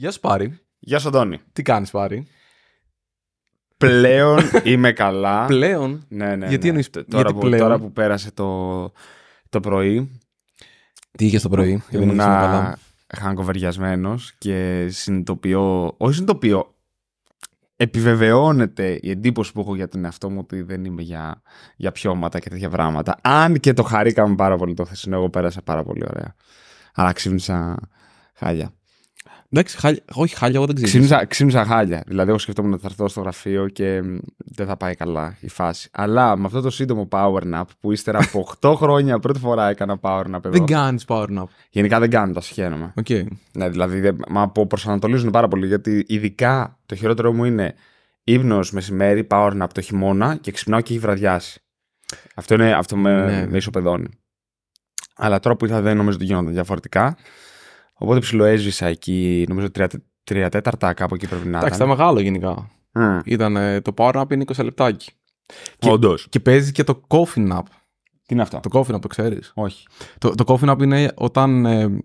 Γεια σου Πάρη. Γεια σου Αντώνη. Τι κάνεις Πάρη. Πλέον είμαι καλά. Πλέον. Ναι, ναι. Γιατί ναι. εννοείς τώρα, γιατί που, πλέον? τώρα που πέρασε το, το πρωί. Τι είχες το πρωί. Ήμουν χαγκοβεριασμένος και συνειδητοποιώ, όχι συνειδητοποιώ, επιβεβαιώνεται η εντύπωση που έχω για τον εαυτό μου ότι δεν είμαι για, για πιώματα και τέτοια πράγματα. Αν και το χαρήκαμε πάρα πολύ το θεσμό, εγώ πέρασα πάρα πολύ ωραία. Αλλά ξύπνησα χάλια. Εντάξει, χάλια, όχι χάλια, εγώ δεν ξέρω. Ξύμιζα, ξύμιζα χάλια. Δηλαδή, εγώ σκεφτόμουν ότι θα έρθω στο γραφείο και δεν θα πάει καλά η φάση. Αλλά με αυτό το σύντομο power nap που ύστερα από 8 χρόνια πρώτη φορά έκανα power nap εδώ. Δεν κάνεις power nap. Γενικά δεν κάνω, τα συγχαίρομαι. Okay. Ναι, δηλαδή, μα προσανατολίζουν πάρα πολύ γιατί ειδικά το χειρότερο μου είναι ύπνος μεσημέρι, power nap το χειμώνα και ξυπνάω και έχει βραδιάσει. Αυτό, είναι, αυτό με, ναι. με ισοπεδώνει. Αλλά τώρα που ήρθα δεν νομίζω ότι γίνονταν διαφορετικά. Οπότε ψιλοέζησα εκεί, νομίζω τρία, τρία τέταρτα κάπου εκεί πρέπει να. Εντάξει, ήταν μεγάλο γενικά. Ναι. Ήταν ε, το power up είναι 20 λεπτάκι. Και, Και παίζει και το coffee nap. Τι είναι αυτό. Το coffee nap, το ξέρεις. Όχι. Το, το coffee nap είναι όταν ε,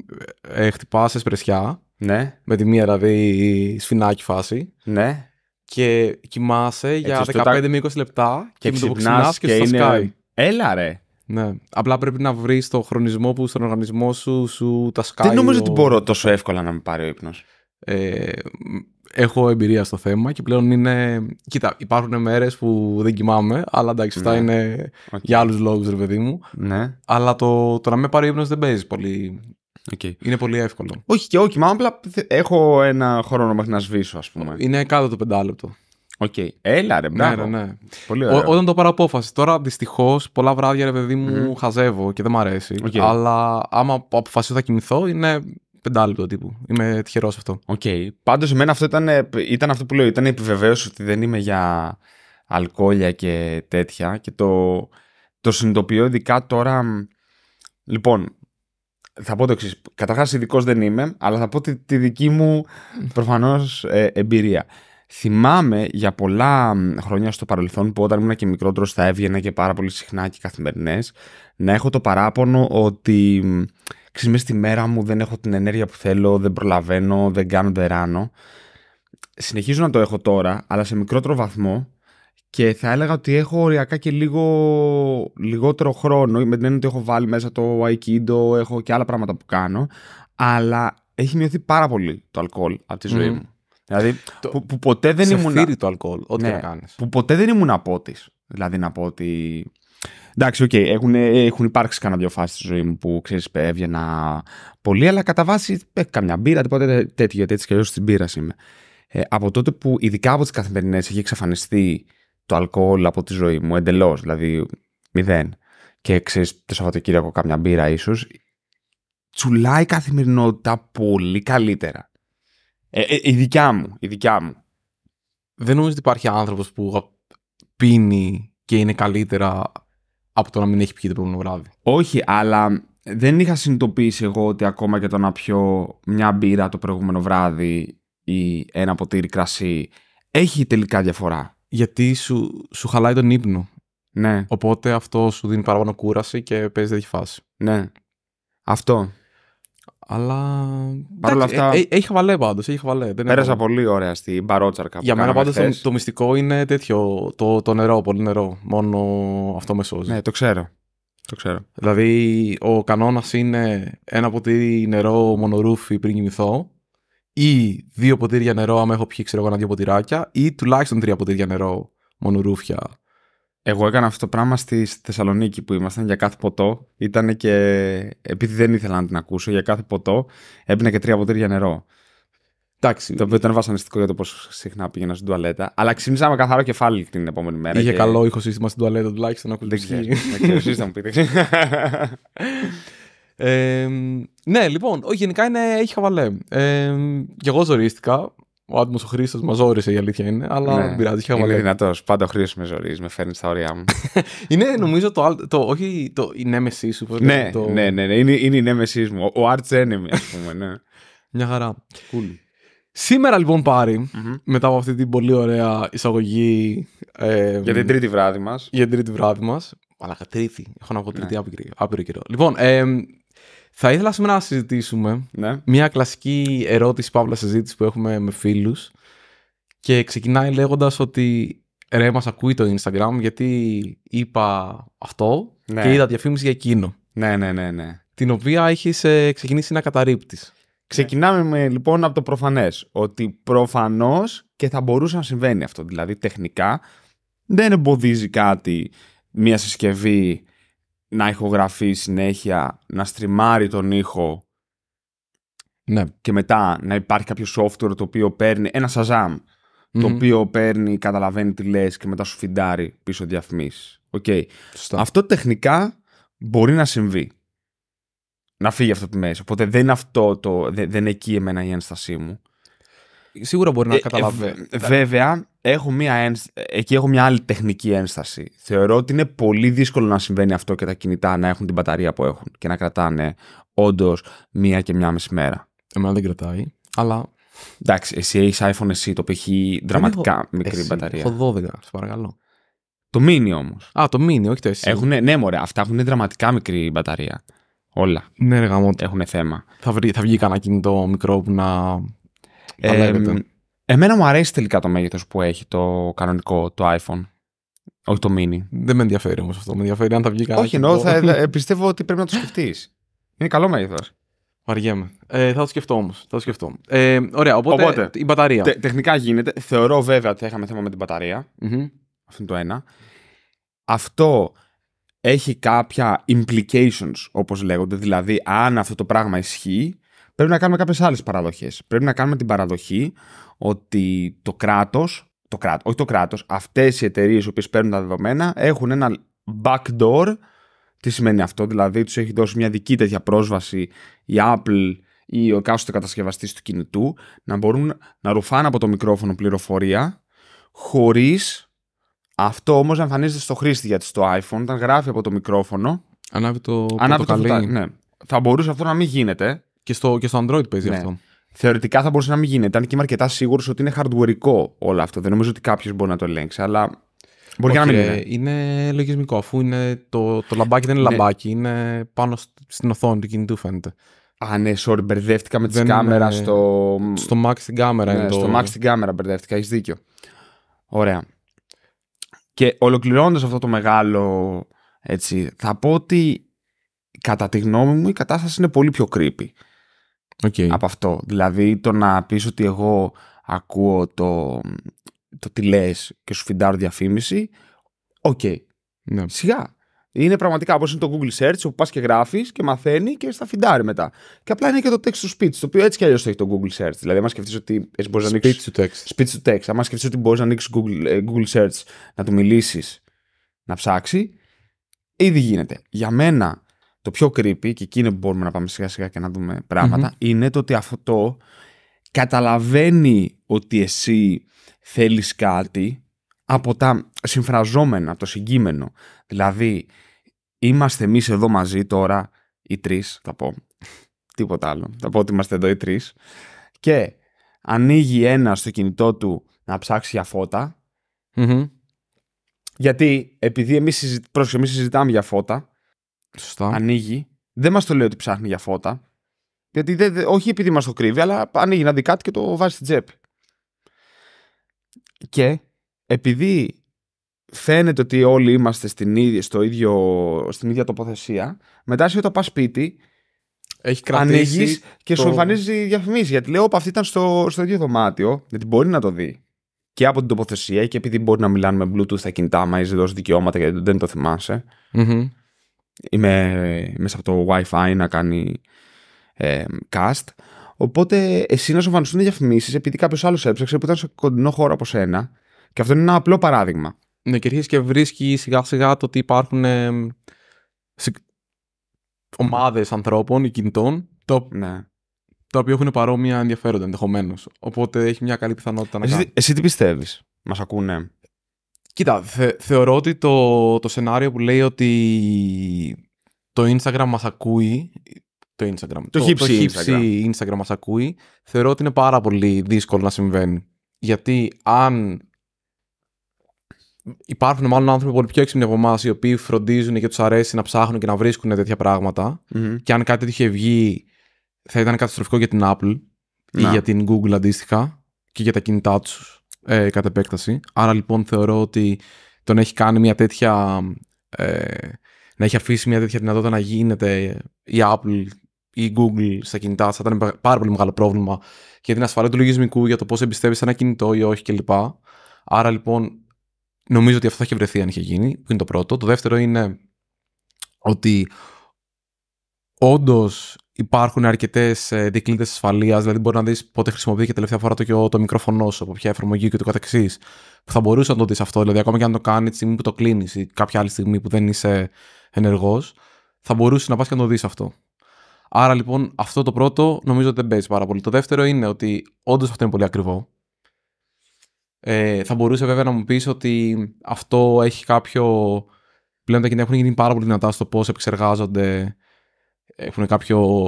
ε, χτυπάς εσπρεσιά. Ναι. Με τη μία δηλαδή σφινάκι φάση. Ναι. Και κοιμάσαι για 15 με 20 λεπτά και, με το που ξυπνάς και, και είναι... Έλα ρε. Ναι. Απλά πρέπει να βρεις το χρονισμό που στον οργανισμό σου σου τα σκάει. Δεν νομίζω ότι μπορώ τόσο εύκολα να με πάρει ο ύπνος. Ε, έχω εμπειρία στο θέμα και πλέον είναι. Κοίτα, υπάρχουν μέρες που δεν κοιμάμαι, αλλά εντάξει, αυτά ναι. είναι για άλλους λόγους, ρε παιδί μου. Ναι. Αλλά το, το να με πάρει ο ύπνος δεν παίζει πολύ. Okay. Είναι πολύ εύκολο. Όχι και όχι, μα απλά έχω ένα χρόνο μέχρι να σβήσω, ας πούμε. Είναι κάτω το πεντάλεπτο. Okay. Έλα ρε, ναι, μπράβο. Ναι, ναι. Πολύ ωραία!» όταν το πάρω απόφαση. Τώρα δυστυχώς πολλά βράδια ρε παιδί μου mm χαζεύω και δεν μ' αρέσει. Αλλά άμα αποφασίσω θα κοιμηθώ είναι πεντάλεπτο τύπου. Είμαι τυχερός αυτό. Οκ. Okay. Πάντως εμένα αυτό ήταν, ε, ήταν αυτό που λέω. Ήταν επιβεβαίωση ότι δεν είμαι για αλκοόλια και τέτοια. Και το, το συνειδητοποιώ ειδικά τώρα. Λοιπόν, θα πω το εξής. Καταρχάς, ειδικός δεν είμαι, αλλά θα πω τη, τη δική μου προφανώς ε, εμπειρία. Θυμάμαι για πολλά χρόνια στο παρελθόν που όταν ήμουν και μικρότερος θα έβγαινα και πάρα πολύ συχνά και καθημερινές. να έχω το παράπονο ότι ξύμε στη μέρα μου δεν έχω την ενέργεια που θέλω, δεν προλαβαίνω, δεν κάνω τεράνο. Συνεχίζω να το έχω τώρα αλλά σε μικρότερο βαθμό και θα έλεγα ότι έχω οριακά και λίγο λιγότερο χρόνο με την έννοια ότι έχω βάλει μέσα το Aikido, έχω και άλλα πράγματα που κάνω αλλά έχει μειωθεί πάρα πολύ το αλκοόλ από τη ζωή μου. Δηλαδή, το, που, που, ποτέ δεν σε ήμουν. Σε το αλκοόλ, ό,τι ναι, να κάνεις. Που ποτέ δεν ήμουν από τη. Δηλαδή να πω ότι. Εντάξει, οκ, okay, έχουν, έχουν υπάρξει κανένα δύο φάσεις στη ζωή μου που ξέρεις, έβγαινα πολύ, αλλά κατά βάση ε, καμιά μπύρα, τίποτα τέτοιο, γιατί έτσι και αλλιώς στην μπύρα είμαι. Ε, από τότε που ειδικά από τις καθημερινές έχει εξαφανιστεί το αλκοόλ από τη ζωή μου εντελώς, δηλαδή μηδέν. Και ξέρεις, το Σαββατοκύριακο κάμια μπύρα ίσως, τσουλάει η καθημερινότητα πολύ καλύτερα. Ε, ε, η δικιά μου, η δικιά μου. Δεν νομίζω ότι υπάρχει άνθρωπος που πίνει και είναι καλύτερα από το να μην έχει πιει το προηγούμενο βράδυ. Όχι, αλλά δεν είχα συνειδητοποιήσει εγώ ότι ακόμα και το να πιω μια μπύρα το προηγούμενο βράδυ ή ένα ποτήρι κρασί έχει τελικά διαφορά. Γιατί σου, σου χαλάει τον ύπνο. Ναι. Οπότε αυτό σου δίνει παραπάνω κούραση και παίζει τέτοια φάση. Ναι. Αυτό. Αλλά. Ε, ε, έχει χαβαλέ πάντως. Έχει χαβαλέ. Πέρασα πολύ ωραία στην παρότσαρκα. Για μένα πάντως το, μυστικό είναι τέτοιο. Το, το νερό, πολύ νερό. Μόνο αυτό με σώζει. Ναι, το ξέρω. Το ξέρω. Δηλαδή, ο κανόνας είναι ένα ποτήρι νερό μονορούφι πριν κοιμηθώ. Ή δύο ποτήρια νερό, άμα έχω πιει, ξέρω εγώ, ένα δύο ποτηράκια. Ή τουλάχιστον τρία ποτήρια νερό μονορούφια εγώ έκανα αυτό το πράγμα στη Θεσσαλονίκη που ήμασταν για κάθε ποτό. Ήταν και. Επειδή δεν ήθελα να την ακούσω, για κάθε ποτό έπαιρνα και τρία ποτήρια νερό. Εντάξει. Το οποίο ήταν βασανιστικό για το πόσο συχνά πήγαινα στην τουαλέτα. Αλλά ξύπνησα με καθαρό κεφάλι την επόμενη μέρα. Είχε και... καλό σύστημα στην τουαλέτα τουλάχιστον να Δεν ξέρω. Δεν ξέρω, ναι, λοιπόν, γενικά είναι, έχει χαβαλέ. Ε, και εγώ ζωρίστηκα ο άτομο ο Χρήστος μας όρισε η αλήθεια είναι. Αλλά ναι. πειράζει. Είναι δυνατός. Πάντα ο Χρήστος με ζορίζει, με φέρνει στα ωριά μου. είναι νομίζω το, το, όχι το, η νέμεσή σου. ναι, το... ναι, ναι, ναι, Είναι, είναι η νέμεσή μου. Ο arch enemy, ας πούμε. Ναι. Μια χαρά. Cool. Σήμερα λοιπόν πάρει, μετά από αυτή την πολύ ωραία εισαγωγή. Ε, για την τρίτη βράδυ μας. Για την τρίτη βράδυ μας. Αλλά τρίτη. Έχω να πω ναι. τρίτη ναι. άπειρο καιρό. Λοιπόν, ε, θα ήθελα σήμερα να συζητήσουμε ναι. μια κλασική ερώτηση, παύλα συζήτηση που έχουμε με φίλους. Και ξεκινάει λέγοντας ότι ρε, μας ακούει το Instagram γιατί είπα αυτό ναι. και είδα διαφήμιση για εκείνο. Ναι, ναι, ναι. ναι. Την οποία έχεις ε, ξεκινήσει να καταρρύπτεις. Ξεκινάμε με, λοιπόν από το προφανές. Ότι προφανώς και θα μπορούσε να συμβαίνει αυτό. Δηλαδή, τεχνικά δεν εμποδίζει κάτι μια συσκευή να ηχογραφεί συνέχεια, να στριμάρει τον ήχο ναι. και μετά να υπάρχει κάποιο software το οποίο παίρνει ένα σαζάμ το οποίο παίρνει, καταλαβαίνει τι λες και μετά σου φιντάρει πίσω διαφημίσεις. Okay. Αυτό τεχνικά μπορεί να συμβεί. Να φύγει αυτό το μέση. Οπότε δεν είναι αυτό το. Δεν, δεν εκεί εμένα η ένστασή μου. Σίγουρα μπορεί να ε, ε, καταλαβαίνει. βέβαια, έχω μια εκεί έχω μια άλλη τεχνική ένσταση. Θεωρώ ότι είναι πολύ δύσκολο να συμβαίνει αυτό και τα κινητά να έχουν την μπαταρία που έχουν και να κρατάνε όντως μία και μία μισή μέρα. Εμένα δεν κρατάει, αλλά. Εντάξει, εσύ έχεις iPhone, εσύ το οποίο έχει δραματικά μικρή εσύ, μπαταρία. Έχω 12, σα παρακαλώ. Το mini όμως. Α, το mini, όχι το εσύ. Έχουνε, ναι, μωρέ, αυτά έχουν δραματικά μικρή μπαταρία. Όλα. Ναι, ρε, Έχουν θέμα. Θα, θα βγει κανένα κινητό μικρό που να. Ε, Εμένα μου αρέσει τελικά το μέγεθος που έχει το κανονικό το iPhone. Όχι το mini. Δεν με ενδιαφέρει όμως αυτό. Με ενδιαφέρει αν θα βγει κάτι. Όχι, εννοώ. Θα, πιστεύω ότι πρέπει να το σκεφτείς. Είναι καλό μέγεθος. Βαριέμαι. Ε, θα το σκεφτώ όμως. Θα σκεφτώ. Ε, ωραία, οπότε, η μπαταρία. τεχνικά γίνεται. Θεωρώ βέβαια ότι θα είχαμε θέμα με την μπαταρια mm Αυτό είναι το ένα. Αυτό έχει κάποια implications, όπως λέγονται. Δηλαδή, αν αυτό το πράγμα ισχύει, πρέπει να κάνουμε κάποιες άλλες παραδοχές. Πρέπει να κάνουμε την παραδοχή ότι το κράτος, το κράτος, όχι το κράτος, αυτές οι εταιρείες οι οποίες παίρνουν τα δεδομένα έχουν ένα backdoor. Τι σημαίνει αυτό, δηλαδή τους έχει δώσει μια δική τέτοια πρόσβαση η Apple ή ο εκάστοτε κατασκευαστής του κινητού να μπορούν να ρουφάνε από το μικρόφωνο πληροφορία χωρίς αυτό όμως να εμφανίζεται στο χρήστη γιατί στο iPhone όταν γράφει από το μικρόφωνο. Ανάβει το, ανάβει το, ναι. Θα μπορούσε αυτό να μην γίνεται και στο, και στο Android παίζει ναι. αυτό. Θεωρητικά θα μπορούσε να μην γίνεται. Αν και είμαι αρκετά σίγουρος ότι είναι hardwareικό όλο αυτό. Δεν νομίζω ότι κάποιος μπορεί να το ελέγξει, αλλά Μπορεί okay, να μην είναι. Είναι λογισμικό, αφού είναι το, το λαμπάκι δεν είναι ναι. λαμπάκι, είναι πάνω στην οθόνη του κινητού φαίνεται. Α, ναι, sorry, μπερδεύτηκα με τη κάμερα είναι... στο. Στο Max την κάμερα. Ναι, το... στο Max στην κάμερα μπερδεύτηκα, έχεις δίκιο. Ωραία. Και ολοκληρώνοντας αυτό το μεγάλο. Έτσι, θα πω ότι κατά τη γνώμη μου η κατάσταση είναι πολύ πιο creepy okay. από αυτό. Δηλαδή το να πεις ότι εγώ ακούω το, το τι λες και σου φιντάρω διαφήμιση, οκ. Okay. Ναι. Σιγά. Είναι πραγματικά όπως είναι το Google Search όπου πας και γράφεις και μαθαίνει και στα φιντάρει μετά. Και απλά είναι και το text to speech, το οποίο έτσι κι αλλιώς το έχει το Google Search. Δηλαδή, άμα σκεφτείς ότι εσύ μπορείς speech To text. Speech to text. σκεφτείς ότι μπορείς να ανοίξεις Google, ε, Google Search, να του μιλήσεις, να ψάξει, ήδη γίνεται. Για μένα το πιο creepy, και εκείνο που μπορούμε να πάμε σιγά σιγά και να δούμε είναι το ότι αυτό καταλαβαίνει ότι εσύ θέλεις κάτι από τα συμφραζόμενα, από το συγκείμενο. Δηλαδή, είμαστε εμείς εδώ μαζί τώρα, οι τρεις, θα πω, τίποτα άλλο, θα πω ότι είμαστε εδώ οι τρεις, και ανοίγει ένα στο κινητό του να ψάξει για φωτα γιατί επειδή εμείς, συζη... εμείς συζητάμε για φώτα, Ανοίγει. Δεν μας το λέει ότι ψάχνει για φώτα. Γιατί δεν, όχι επειδή μας το κρύβει, αλλά ανοίγει να δει κάτι και το βάζει στην τσέπη. Και επειδή φαίνεται ότι όλοι είμαστε στην ίδια, στο ίδιο, στην ίδια τοποθεσία, μετά σε όταν πας σπίτι, έχει ανοίγεις και σου εμφανίζει διαφημίσεις. Γιατί λέω, αυτή ήταν στο, στο ίδιο δωμάτιο, γιατί μπορεί να το δει. Και από την τοποθεσία και επειδή μπορεί να μιλάνε με Bluetooth τα κινητά μα είσαι δώσει δικαιώματα γιατί δεν το θυμασαι mm είμαι μέσα από το Wi-Fi να κάνει ε, cast. Οπότε εσύ να σου εμφανιστούν διαφημίσεις επειδή κάποιος άλλος έψαξε που ήταν σε κοντινό χώρο από σένα. Και αυτό είναι ένα απλό παράδειγμα. Ναι, και και βρίσκει σιγά σιγά το ότι υπάρχουν ε, ομάδες ανθρώπων ή κινητών. Το... Ναι. Τα οποία έχουν παρόμοια ενδιαφέροντα ενδεχομένως. Οπότε έχει μια καλή πιθανότητα να κάνει. Εσύ τι πιστεύεις, Μας ακούνε Κοίτα, θεωρώ ότι το, το σενάριο που λέει ότι το Instagram μας ακούει, το Instagram, το, το, το Instagram. Instagram μας ακούει, θεωρώ ότι είναι πάρα πολύ δύσκολο να συμβαίνει. Γιατί αν υπάρχουν μάλλον άνθρωποι πολύ πιο έξυπνοι από εμάς οι οποίοι φροντίζουν και τους αρέσει να ψάχνουν και να βρίσκουν τέτοια Και αν κάτι είχε βγει, θα ήταν καταστροφικό για την Apple ή για την Google αντίστοιχα και για τα κινητά τους ε, κατ' επέκταση. Άρα λοιπόν θεωρώ ότι τον έχει κάνει μια τέτοια. Ε, να έχει αφήσει μια τέτοια δυνατότητα να γίνεται η Apple ή η Google στα κινητά θα ήταν πάρα πολύ μεγάλο πρόβλημα για την ασφαλεία του λογισμικού, για το πώς εμπιστεύει ένα κινητό ή όχι κλπ. Άρα λοιπόν νομίζω ότι αυτό θα είχε βρεθεί αν είχε γίνει, που είναι το πρώτο. Το δεύτερο είναι ότι όντως υπάρχουν αρκετές ε, δικλείδες ασφαλείας, δηλαδή μπορεί να δεις πότε χρησιμοποιήθηκε τελευταία φορά το, το, μικρόφωνο σου, από ποια εφαρμογή και το καθεξής. Που θα μπορούσες να το δεις αυτό, δηλαδή ακόμα και αν το κάνεις τη στιγμή που το κλείνεις ή κάποια άλλη στιγμή που δεν είσαι ενεργός, θα μπορούσες να πας και να το δεις αυτό. Άρα λοιπόν αυτό το πρώτο νομίζω ότι δεν παίζει πάρα πολύ. Το δεύτερο είναι ότι όντως αυτό είναι πολύ ακριβό. Ε, θα μπορούσε βέβαια να μου πεις ότι αυτό έχει κάποιο. Πλέον τα κινητά έχουν γίνει πάρα πολύ δυνατά στο πώς επεξεργάζονται έχουν κάποιο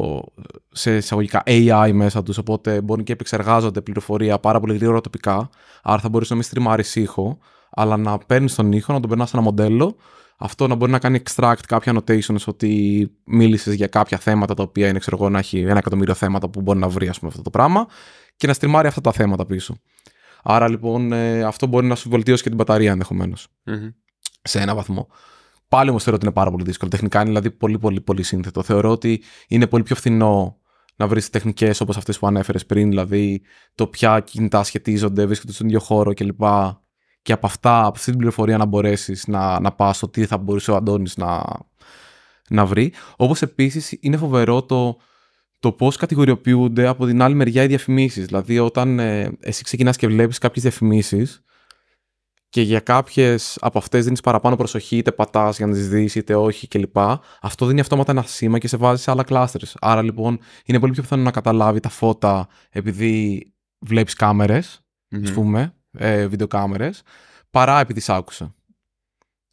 σε εισαγωγικά AI μέσα τους, οπότε μπορεί και επεξεργάζονται πληροφορία πάρα πολύ γρήγορα τοπικά, άρα θα μπορείς να μην στριμάρεις ήχο, αλλά να παίρνεις τον ήχο, να τον περνάς σε ένα μοντέλο, αυτό να μπορεί να κάνει extract κάποια annotations ότι μίλησες για κάποια θέματα τα οποία είναι, ξέρω εγώ, να έχει ένα εκατομμύριο θέματα που μπορεί να βρει, αυτό το πράγμα και να στριμάρει αυτά τα θέματα πίσω. Άρα λοιπόν ε, αυτό μπορεί να σου βελτίωσει και την μπαταρία ενδεχομένως. Mm-hmm. Σε ένα βαθμό. Πάλι όμως θεωρώ ότι είναι πάρα πολύ δύσκολο. Τεχνικά είναι δηλαδή πολύ, πολύ, πολύ σύνθετο. Θεωρώ ότι είναι πολύ πιο φθηνό να βρεις τεχνικές όπως αυτές που ανέφερες πριν, δηλαδή το ποια κινητά σχετίζονται, βρίσκονται στον ίδιο χώρο κλπ. Και από αυτά, από αυτή την πληροφορία να μπορέσεις να, να πας στο τι θα μπορούσε ο Αντώνης να, να βρει. Όπως επίσης είναι φοβερό το, το πώς κατηγοριοποιούνται από την άλλη μεριά οι διαφημίσεις. Δηλαδή, όταν ε, εσύ ξεκινάς και βλέπεις κάποιες διαφημίσεις, και για κάποιες από αυτές δίνεις παραπάνω προσοχή, είτε πατάς για να τις δεις, είτε όχι κλπ. Αυτό δίνει αυτόματα ένα σήμα και σε βάζει σε άλλα κλάστερ. Άρα λοιπόν είναι πολύ πιο πιθανό να καταλάβει τα φώτα επειδή βλέπεις α πούμε, ε, βιντεοκάμερες, παρά επειδή σ' άκουσε.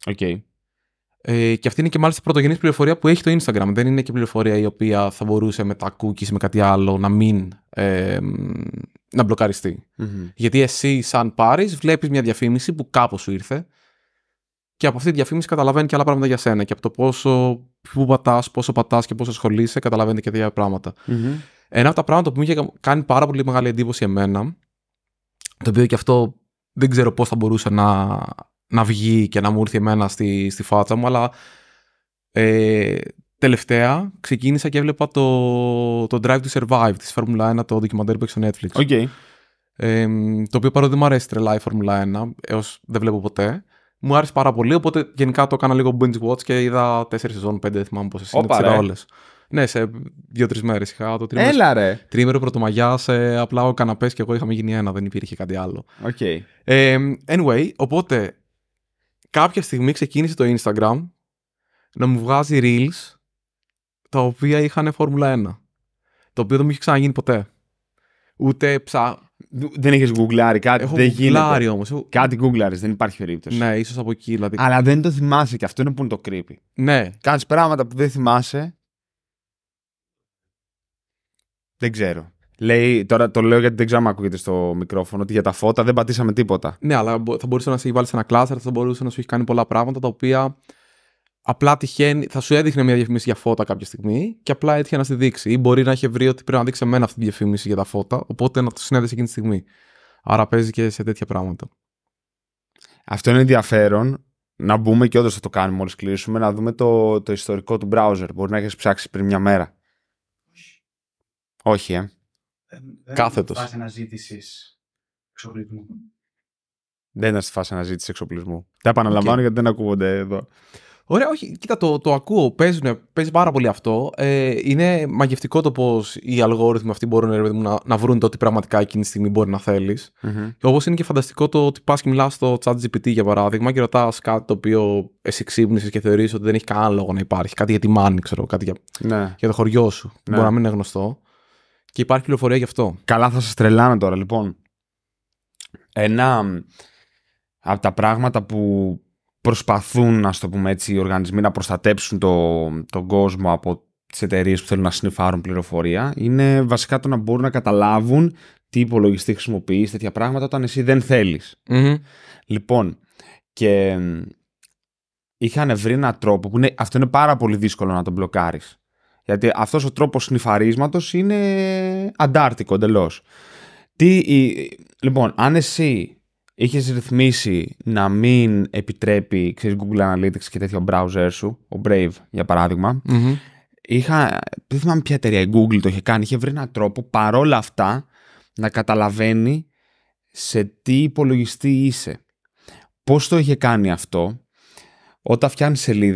Οκ. Ε, και αυτή είναι και μάλιστα η πρωτογενής πληροφορία που έχει το Instagram. Δεν είναι και πληροφορία η οποία θα μπορούσε με τα cookies, ή με κάτι άλλο, να μην ε, να μπλοκαριστει Γιατί εσύ, σαν πάρει, βλέπεις μια διαφήμιση που κάπως σου ήρθε και από αυτή τη διαφήμιση καταλαβαίνει και άλλα πράγματα για σένα. Και από το πόσο που πατάς, πόσο πατάς και πόσο ασχολείσαι, καταλαβαίνει και τέτοια πράγματα. Mm-hmm. Ένα από τα πράγματα που μου είχε κάνει πάρα πολύ μεγάλη εντύπωση εμένα, το οποίο και αυτό δεν ξέρω πώς θα μπορούσε να, να βγει και να μου ήρθε εμένα στη, στη φάτσα μου, αλλά ε, τελευταία ξεκίνησα και έβλεπα το, το Drive to Survive της Formula 1, το ντοκιμαντέρ που έχει στο Netflix. Okay. Ε, το οποίο παρότι μου αρέσει τρελά η Formula 1, έως δεν βλέπω ποτέ, μου άρεσε πάρα πολύ, οπότε γενικά το έκανα λίγο binge watch και είδα 4 σεζόν, 5 θυμάμαι πόσες είναι, τις Ναι, σε δύο-τρει μέρες είχα το τρίμερο. Έλα ρε. Τρίμερο πρωτομαγιά, σε απλά ο καναπές και εγώ είχαμε γίνει ένα, δεν υπήρχε κάτι άλλο. Okay. Ε, anyway, οπότε κάποια στιγμή ξεκίνησε το Instagram να μου βγάζει reels τα οποία είχαν Φόρμουλα 1. Το οποίο δεν μου είχε ξαναγίνει ποτέ. Ούτε ψά. Δεν έχει γούγκλαρει κάτι. Έχω δεν γίνεται. όμω. Κάτι γκουγκλάρει, δεν υπάρχει περίπτωση. Ναι, ίσως από εκεί δηλαδή. Αλλά δεν το θυμάσαι και αυτό είναι που είναι το creepy. Ναι. Κάνεις πράγματα που δεν θυμάσαι. Δεν ξέρω. Λέει, τώρα το λέω γιατί δεν ξέρω αν ακούγεται στο μικρόφωνο, ότι για τα φώτα δεν πατήσαμε τίποτα. Ναι, αλλά θα μπορούσε να σε έχει βάλεις σε ένα κλάσσερ, θα μπορούσε να σου έχει κάνει πολλά πράγματα τα οποία απλά τυχαίνει, θα σου έδειχνε μια διαφήμιση για φώτα κάποια στιγμή και απλά έτυχε να στη δείξει. Ή μπορεί να είχε βρει ότι πρέπει να δείξει εμένα αυτή τη διαφήμιση για τα φώτα, οπότε να το συνέδεσε εκείνη τη στιγμή. Άρα παίζει και σε τέτοια πράγματα. Αυτό είναι ενδιαφέρον. Να μπούμε και όντως θα το κάνουμε μόλις κλείσουμε, να δούμε το, το ιστορικό του browser. Μπορεί να έχεις ψάξει πριν μια μέρα. Όχι. Όχι, ε. Δεν Κάθετος. Φάση αναζήτησης εξοπλισμού. Δεν είναι στη φάση αναζήτησης εξοπλισμού. Τα επαναλαμβάνω okay. γιατί δεν ακούγονται εδώ. Ωραία, όχι, κοίτα, το, το ακούω. Παίζουν, παίζει πάρα πολύ αυτό. Ε, είναι μαγευτικό το πώς οι αλγόριθμοι αυτοί μπορούν να, να βρουν το ότι πραγματικά εκείνη τη στιγμή μπορεί να θέλεις. Όπως είναι και φανταστικό το ότι πας και μιλάς στο chat GPT για παράδειγμα και ρωτάς κάτι το οποίο εσύ ξύπνησες και θεωρείς ότι δεν έχει κανένα λόγο να υπάρχει. Κάτι για τη μάνη, ξέρω, κάτι ναι. για, το χωριό σου. Ναι. Μπορεί να μην είναι γνωστό. Και υπάρχει πληροφορία γι' αυτό. Καλά, θα σας τρελάμε τώρα λοιπόν. Ένα από τα πράγματα που προσπαθούν, ας το πούμε έτσι, οι οργανισμοί να προστατέψουν το, τον κόσμο από τις εταιρείες που θέλουν να συνεφάρουν πληροφορία είναι βασικά το να μπορούν να καταλάβουν τι υπολογιστή χρησιμοποιείς, τέτοια πράγματα όταν εσύ δεν θελει Λοιπόν, και είχαν βρει έναν τρόπο που είναι, αυτό είναι πάρα πολύ δύσκολο να τον μπλοκάρεις. Γιατί αυτός ο τρόπος συνυφαρίσματο είναι αντάρτικο εντελώς. λοιπόν, αν εσύ είχες ρυθμίσει να μην επιτρέπει ξέρεις, Google Analytics και τέτοιο browser σου, ο Brave για παράδειγμα, mm-hmm. είχα, δεν θυμάμαι ποια εταιρεία η Google το είχε κάνει, είχε βρει έναν τρόπο παρόλα αυτά να καταλαβαίνει σε τι υπολογιστή είσαι. Πώς το είχε κάνει αυτό, φτιάνει φτιάχνει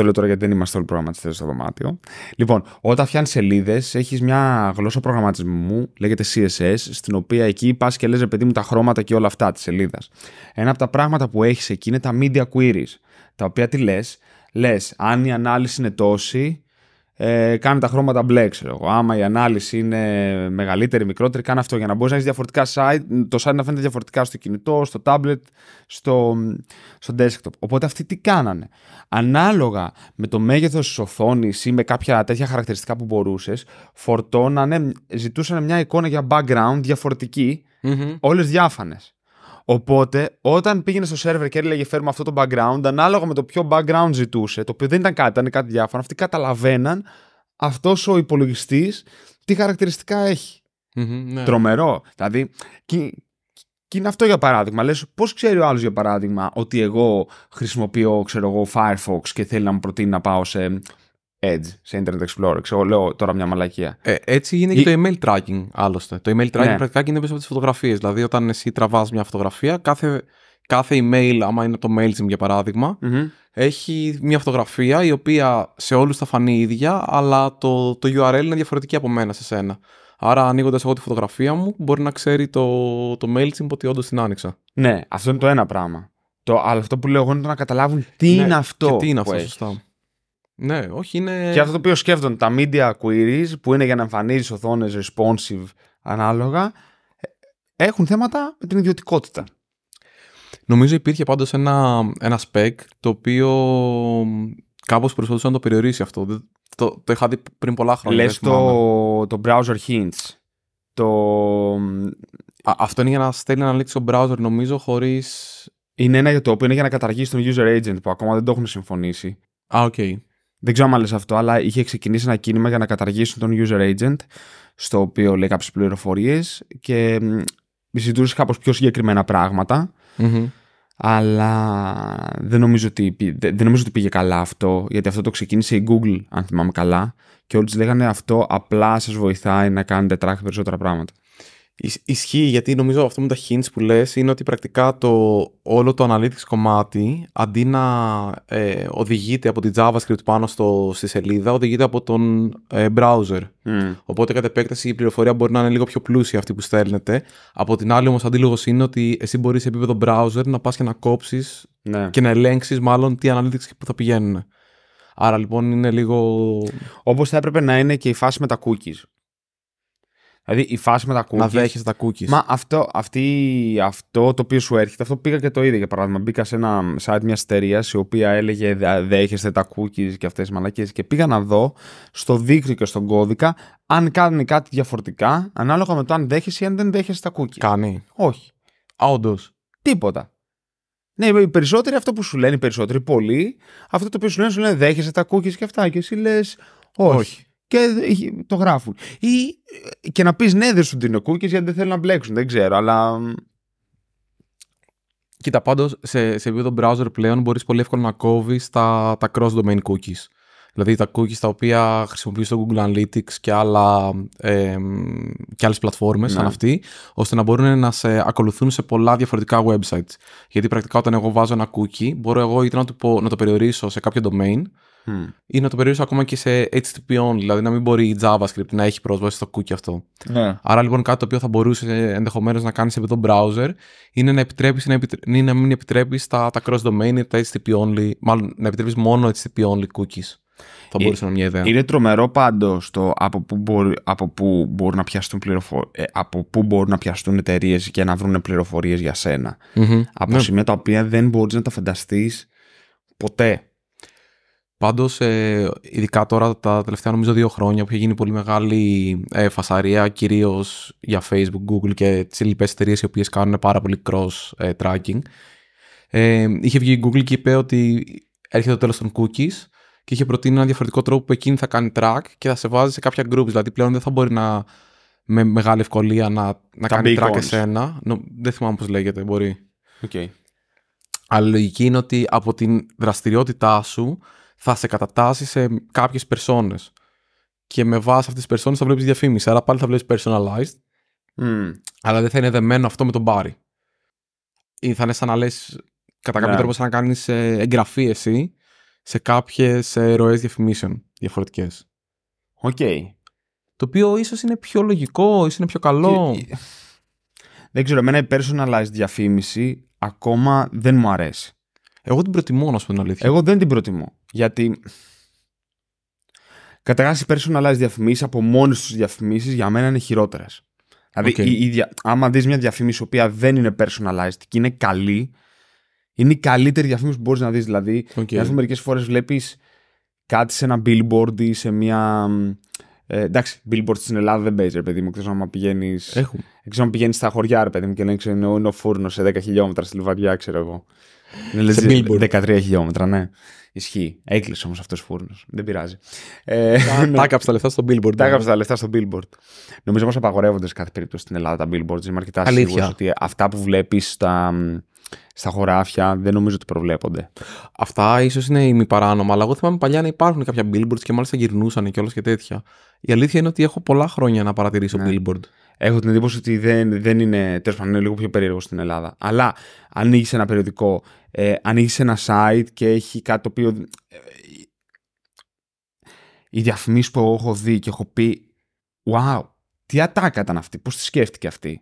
το λέω τώρα γιατί δεν είμαστε όλοι προγραμματιστές στο δωμάτιο. Λοιπόν, όταν φτιάχνεις σελίδες, έχεις μια γλώσσα προγραμματισμού, λέγεται CSS, στην οποία εκεί πας και λες, παιδί μου, τα χρώματα και όλα αυτά της σελίδας. Ένα από τα πράγματα που έχεις εκεί είναι τα media queries, τα οποία τι λες, λες, αν η ανάλυση είναι τόση, ε, κάνει τα χρώματα μπλε, ξέρω εγώ. Άμα η ανάλυση είναι μεγαλύτερη, μικρότερη, κάνει αυτό για να μπορείς να έχεις διαφορετικά site, το site να φαίνεται διαφορετικά στο κινητό, στο tablet, στο, στο desktop. Οπότε αυτοί τι κάνανε. Ανάλογα με το μέγεθος της οθόνης ή με κάποια τέτοια χαρακτηριστικά που μπορούσες, φορτώνανε, ζητούσαν μια εικόνα για background διαφορετική, mm-hmm. όλες διάφανες. Οπότε, όταν πήγαινε στο σερβερ και έλεγε φέρουμε αυτό το background, ανάλογα με το ποιο background ζητούσε, το οποίο δεν ήταν κάτι, ήταν κάτι διάφορο, αυτοί καταλαβαίναν αυτός ο υπολογιστής τι χαρακτηριστικά ναι. Τρομερό. Δηλαδή, και, και είναι αυτό για παράδειγμα. Λες, πώς ξέρει ο άλλος για παράδειγμα ότι εγώ χρησιμοποιώ, ξέρω εγώ, Firefox και θέλει να μου προτείνει να πάω σε Edge, σε Internet Explorer. Ξέρω, λέω τώρα μια μαλακία. Ε, έτσι είναι και το email tracking, άλλωστε. Το email tracking ναι. πρακτικά γίνεται μέσα από τις φωτογραφίες. Δηλαδή, όταν εσύ τραβάς μια φωτογραφία, κάθε, κάθε email, άμα είναι το MailChimp για παραδειγμα mm έχει μια φωτογραφία η οποία σε όλους θα φανεί ίδια, αλλά το, το URL είναι διαφορετική από μένα σε σένα. Άρα, ανοίγοντας εγώ τη φωτογραφία μου, μπορεί να ξέρει το, το MailChimp ότι όντως την άνοιξα. Ναι, αυτό είναι το ένα πράγμα. Το, αλλά αυτό που λέω εγώ είναι το να καταλάβουν τι ναι, είναι αυτό. τι είναι αυτό, σωστά. Ναι, όχι είναι. Και αυτό το οποίο σκέφτονται τα media queries που είναι για να εμφανίζεις οθόνες responsive ανάλογα ε, έχουν θέματα με την ιδιωτικότητα. Νομίζω υπήρχε πάντως ένα, ένα spec το οποίο κάπως προσπαθούσε να το περιορίσει αυτό. Το, το είχα δει πριν πολλά χρόνια. Λες το, το browser hints. Το... αυτό είναι για να στέλνει αναλύτη στο browser, νομίζω, χωρίς. Είναι ένα για το οποίο είναι για να καταργήσει τον user agent που ακόμα δεν το έχουν συμφωνήσει. Α, οκ. Okay δεν ξέρω αν αυτό, αλλά είχε ξεκινήσει ένα κίνημα για να καταργήσουν τον user agent, στο οποίο λέει κάποιες πληροφορίες και συζητούσες κάπως πιο συγκεκριμένα Αλλά δεν νομίζω, ότι, δεν νομίζω ότι πήγε καλά αυτό, γιατί αυτό το ξεκίνησε η Google, αν θυμάμαι καλά, και όλοι τη λέγανε αυτό απλά σας βοηθάει να κάνετε track περισσότερα πράγματα. Ισχύει γιατί νομίζω αυτό με τα hints που λες είναι ότι πρακτικά το όλο το analytics κομμάτι αντί να ε, οδηγείται από την JavaScript πάνω στο, στη σελίδα οδηγείται από τον ε, browser. Οπότε κατ' επέκταση η πληροφορία μπορεί να είναι λίγο πιο πλούσια αυτή που στέλνετε. Από την άλλη όμως αντίλογος είναι ότι εσύ μπορείς σε επίπεδο browser να πας και να κόψεις ναι. και να ελέγξεις μάλλον τι analytics που θα πηγαίνουν. Άρα λοιπόν είναι λίγο... Όπως θα έπρεπε να είναι και η φάση με τα cookies. Δηλαδή η φάση με τα cookies. Να δέχεσαι τα cookies. Μα αυτό, αυτή, αυτό το οποίο σου έρχεται, αυτό πήγα και το ίδιο, για παράδειγμα. Μπήκα σε ένα site μιας εταιρείας η οποία έλεγε δέχεστε τα cookies και αυτές τις μαλακίες. Και πήγα να δω στο δίκτυο και στον κώδικα αν κάνει κάτι διαφορετικά ανάλογα με το αν δέχεσαι ή αν δεν δέχεσαι τα cookies. Κάνει. Όχι. Όντως. Τίποτα. Ναι, οι περισσότεροι αυτό που σου λένε, οι περισσότεροι πολλοί, αυτό το οποίο σου λένε, σου λένε δέχεσαι τα cookies και αυτά. Και εσύ λες, όχι και το γράφουν. Ή, και να πεις ναι, δεν σου δίνω κούκκες γιατί δεν θέλουν να μπλέξουν. Δεν ξέρω, αλλά. Κοίτα, πάντως σε, σε επίπεδο browser πλέον μπορείς πολύ εύκολα να κόβεις τα, τα cross-domain cookies. Δηλαδή τα cookies τα οποία χρησιμοποιείς στο Google Analytics και, άλλα, ε, και άλλες πλατφόρμες ναι. σαν αυτή, ώστε να μπορούν να σε ακολουθούν σε πολλά διαφορετικά websites. Γιατί πρακτικά όταν εγώ βάζω ένα cookie, μπορώ εγώ είτε να το, πω, να το περιορίσω σε κάποιο domain, ή mm. να το περιορίσω ακόμα και σε HTTP only, δηλαδή να μην μπορεί η JavaScript να έχει πρόσβαση στο cookie αυτό. Ναι. Άρα λοιπόν κάτι το οποίο θα μπορούσε ενδεχομένως να κάνεις σε τον browser είναι να επιτρέπεις να, μην επιτρέπεις τα, τα cross-domain τα HTTP only, μάλλον να επιτρέπεις μόνο HTTP only cookies. Θα ε, μπορούσε να είναι μια ιδέα. Είναι τρομερό πάντως το από πού, μπορούν να πιαστούν, πληροφο... Ε, πιαστούν εταιρείες και να βρουν πληροφορίες για σενα Από ναι. σημεία τα οποία δεν μπορείς να τα φανταστείς ποτέ. Πάντως, ε, ειδικά τώρα τα τελευταία νομίζω δύο χρόνια που έχει γίνει πολύ μεγάλη ε, φασαρία κυρίως για Facebook, Google και τις λοιπές εταιρείες οι οποίες κάνουν πάρα πολύ cross ε, tracking. Ε, είχε βγει η Google και είπε ότι έρχεται το τέλος των cookies και είχε προτείνει ένα διαφορετικό τρόπο που εκείνη θα κάνει track και θα σε βάζει σε κάποια groups. Δηλαδή πλέον δεν θα μπορεί να με μεγάλη ευκολία να, να κάνει track εσένα. Νο, δεν θυμάμαι πώς λέγεται, μπορεί. Okay. Αλλά η λογική είναι ότι από την δραστηριότητά σου θα σε κατατάσσει σε κάποιες περσόνες. Και με βάση αυτές τις περσόνες θα βλέπεις διαφήμιση. Άρα πάλι θα βλέπεις personalized. Mm. Αλλά δεν θα είναι δεμένο αυτό με τον πάρη. Ή θα είναι σαν να λες κατά κάποιο ναι. τρόπο σαν να κάνεις ε, εγγραφή εσύ σε κάποιες ροές διαφημίσεων διαφορετικές. Οκ. Okay. Το οποίο ίσως είναι πιο λογικό, ίσως είναι πιο καλό. Ε, δεν ξέρω, εμένα η personalized διαφήμιση ακόμα δεν μου αρέσει. Εγώ την προτιμώ, να σου πω την αλήθεια. Εγώ δεν την προτιμώ. Γιατί καταρχάς οι personalized διαφημίσεις από μόνες τους διαφημίσεις για μένα είναι χειρότερες. Δηλαδή, okay. η, η, άμα δεις μια διαφήμιση η οποία δεν είναι personalized και είναι καλή, είναι η καλύτερη διαφήμιση που μπορείς να δεις. Δηλαδή, okay. μερικές φορές βλέπεις κάτι σε ένα billboard ή σε μια. Ε, εντάξει, billboard στην Ελλάδα δεν παίζει, ρε παιδί μου. Ξέρω να πηγαίνεις. Έχουμε. πηγαίνεις στα χωριά, ρε παιδί μου, και να είναι ο φούρνος σε 10 χιλιόμετρα στη Λιβαδιά, ξέρω εγώ. Ναι, billboard. 13 χιλιόμετρα, ναι. Ισχύει. Έκλεισε όμως αυτός ο φούρνος. Δεν πειράζει. Ε, τα έκαψε τα λεφτά στο billboard. Τα ναι. έκαψε τα λεφτά στο billboard. Νομίζω όμως απαγορεύονται σε κάθε περίπτωση στην Ελλάδα τα billboards. Είμαι αρκετά σίγουρος ότι αυτά που βλέπεις στα, στα χωράφια δεν νομίζω ότι προβλέπονται. Αυτά ίσως είναι ημιπαράνομα, αλλά εγώ θυμάμαι παλιά να υπάρχουν κάποια billboards και μάλιστα γυρνούσαν και όλα και τέτοια. Η αλήθεια είναι ότι έχω πολλά χρόνια να παρατηρήσω ναι. billboard. Έχω την εντύπωση ότι δεν, δεν είναι. Τέλος πάντων, είναι λίγο πιο περίεργο στην Ελλάδα. Αλλά ανοίγεις ένα περιοδικό, ε, ανοίγεις ένα site και έχει κάτι το οποίο. Ε, οι διαφημίσεις που έχω δει και έχω πει. Wow, τι ατάκα ήταν αυτή, πώς τη σκέφτηκε αυτή.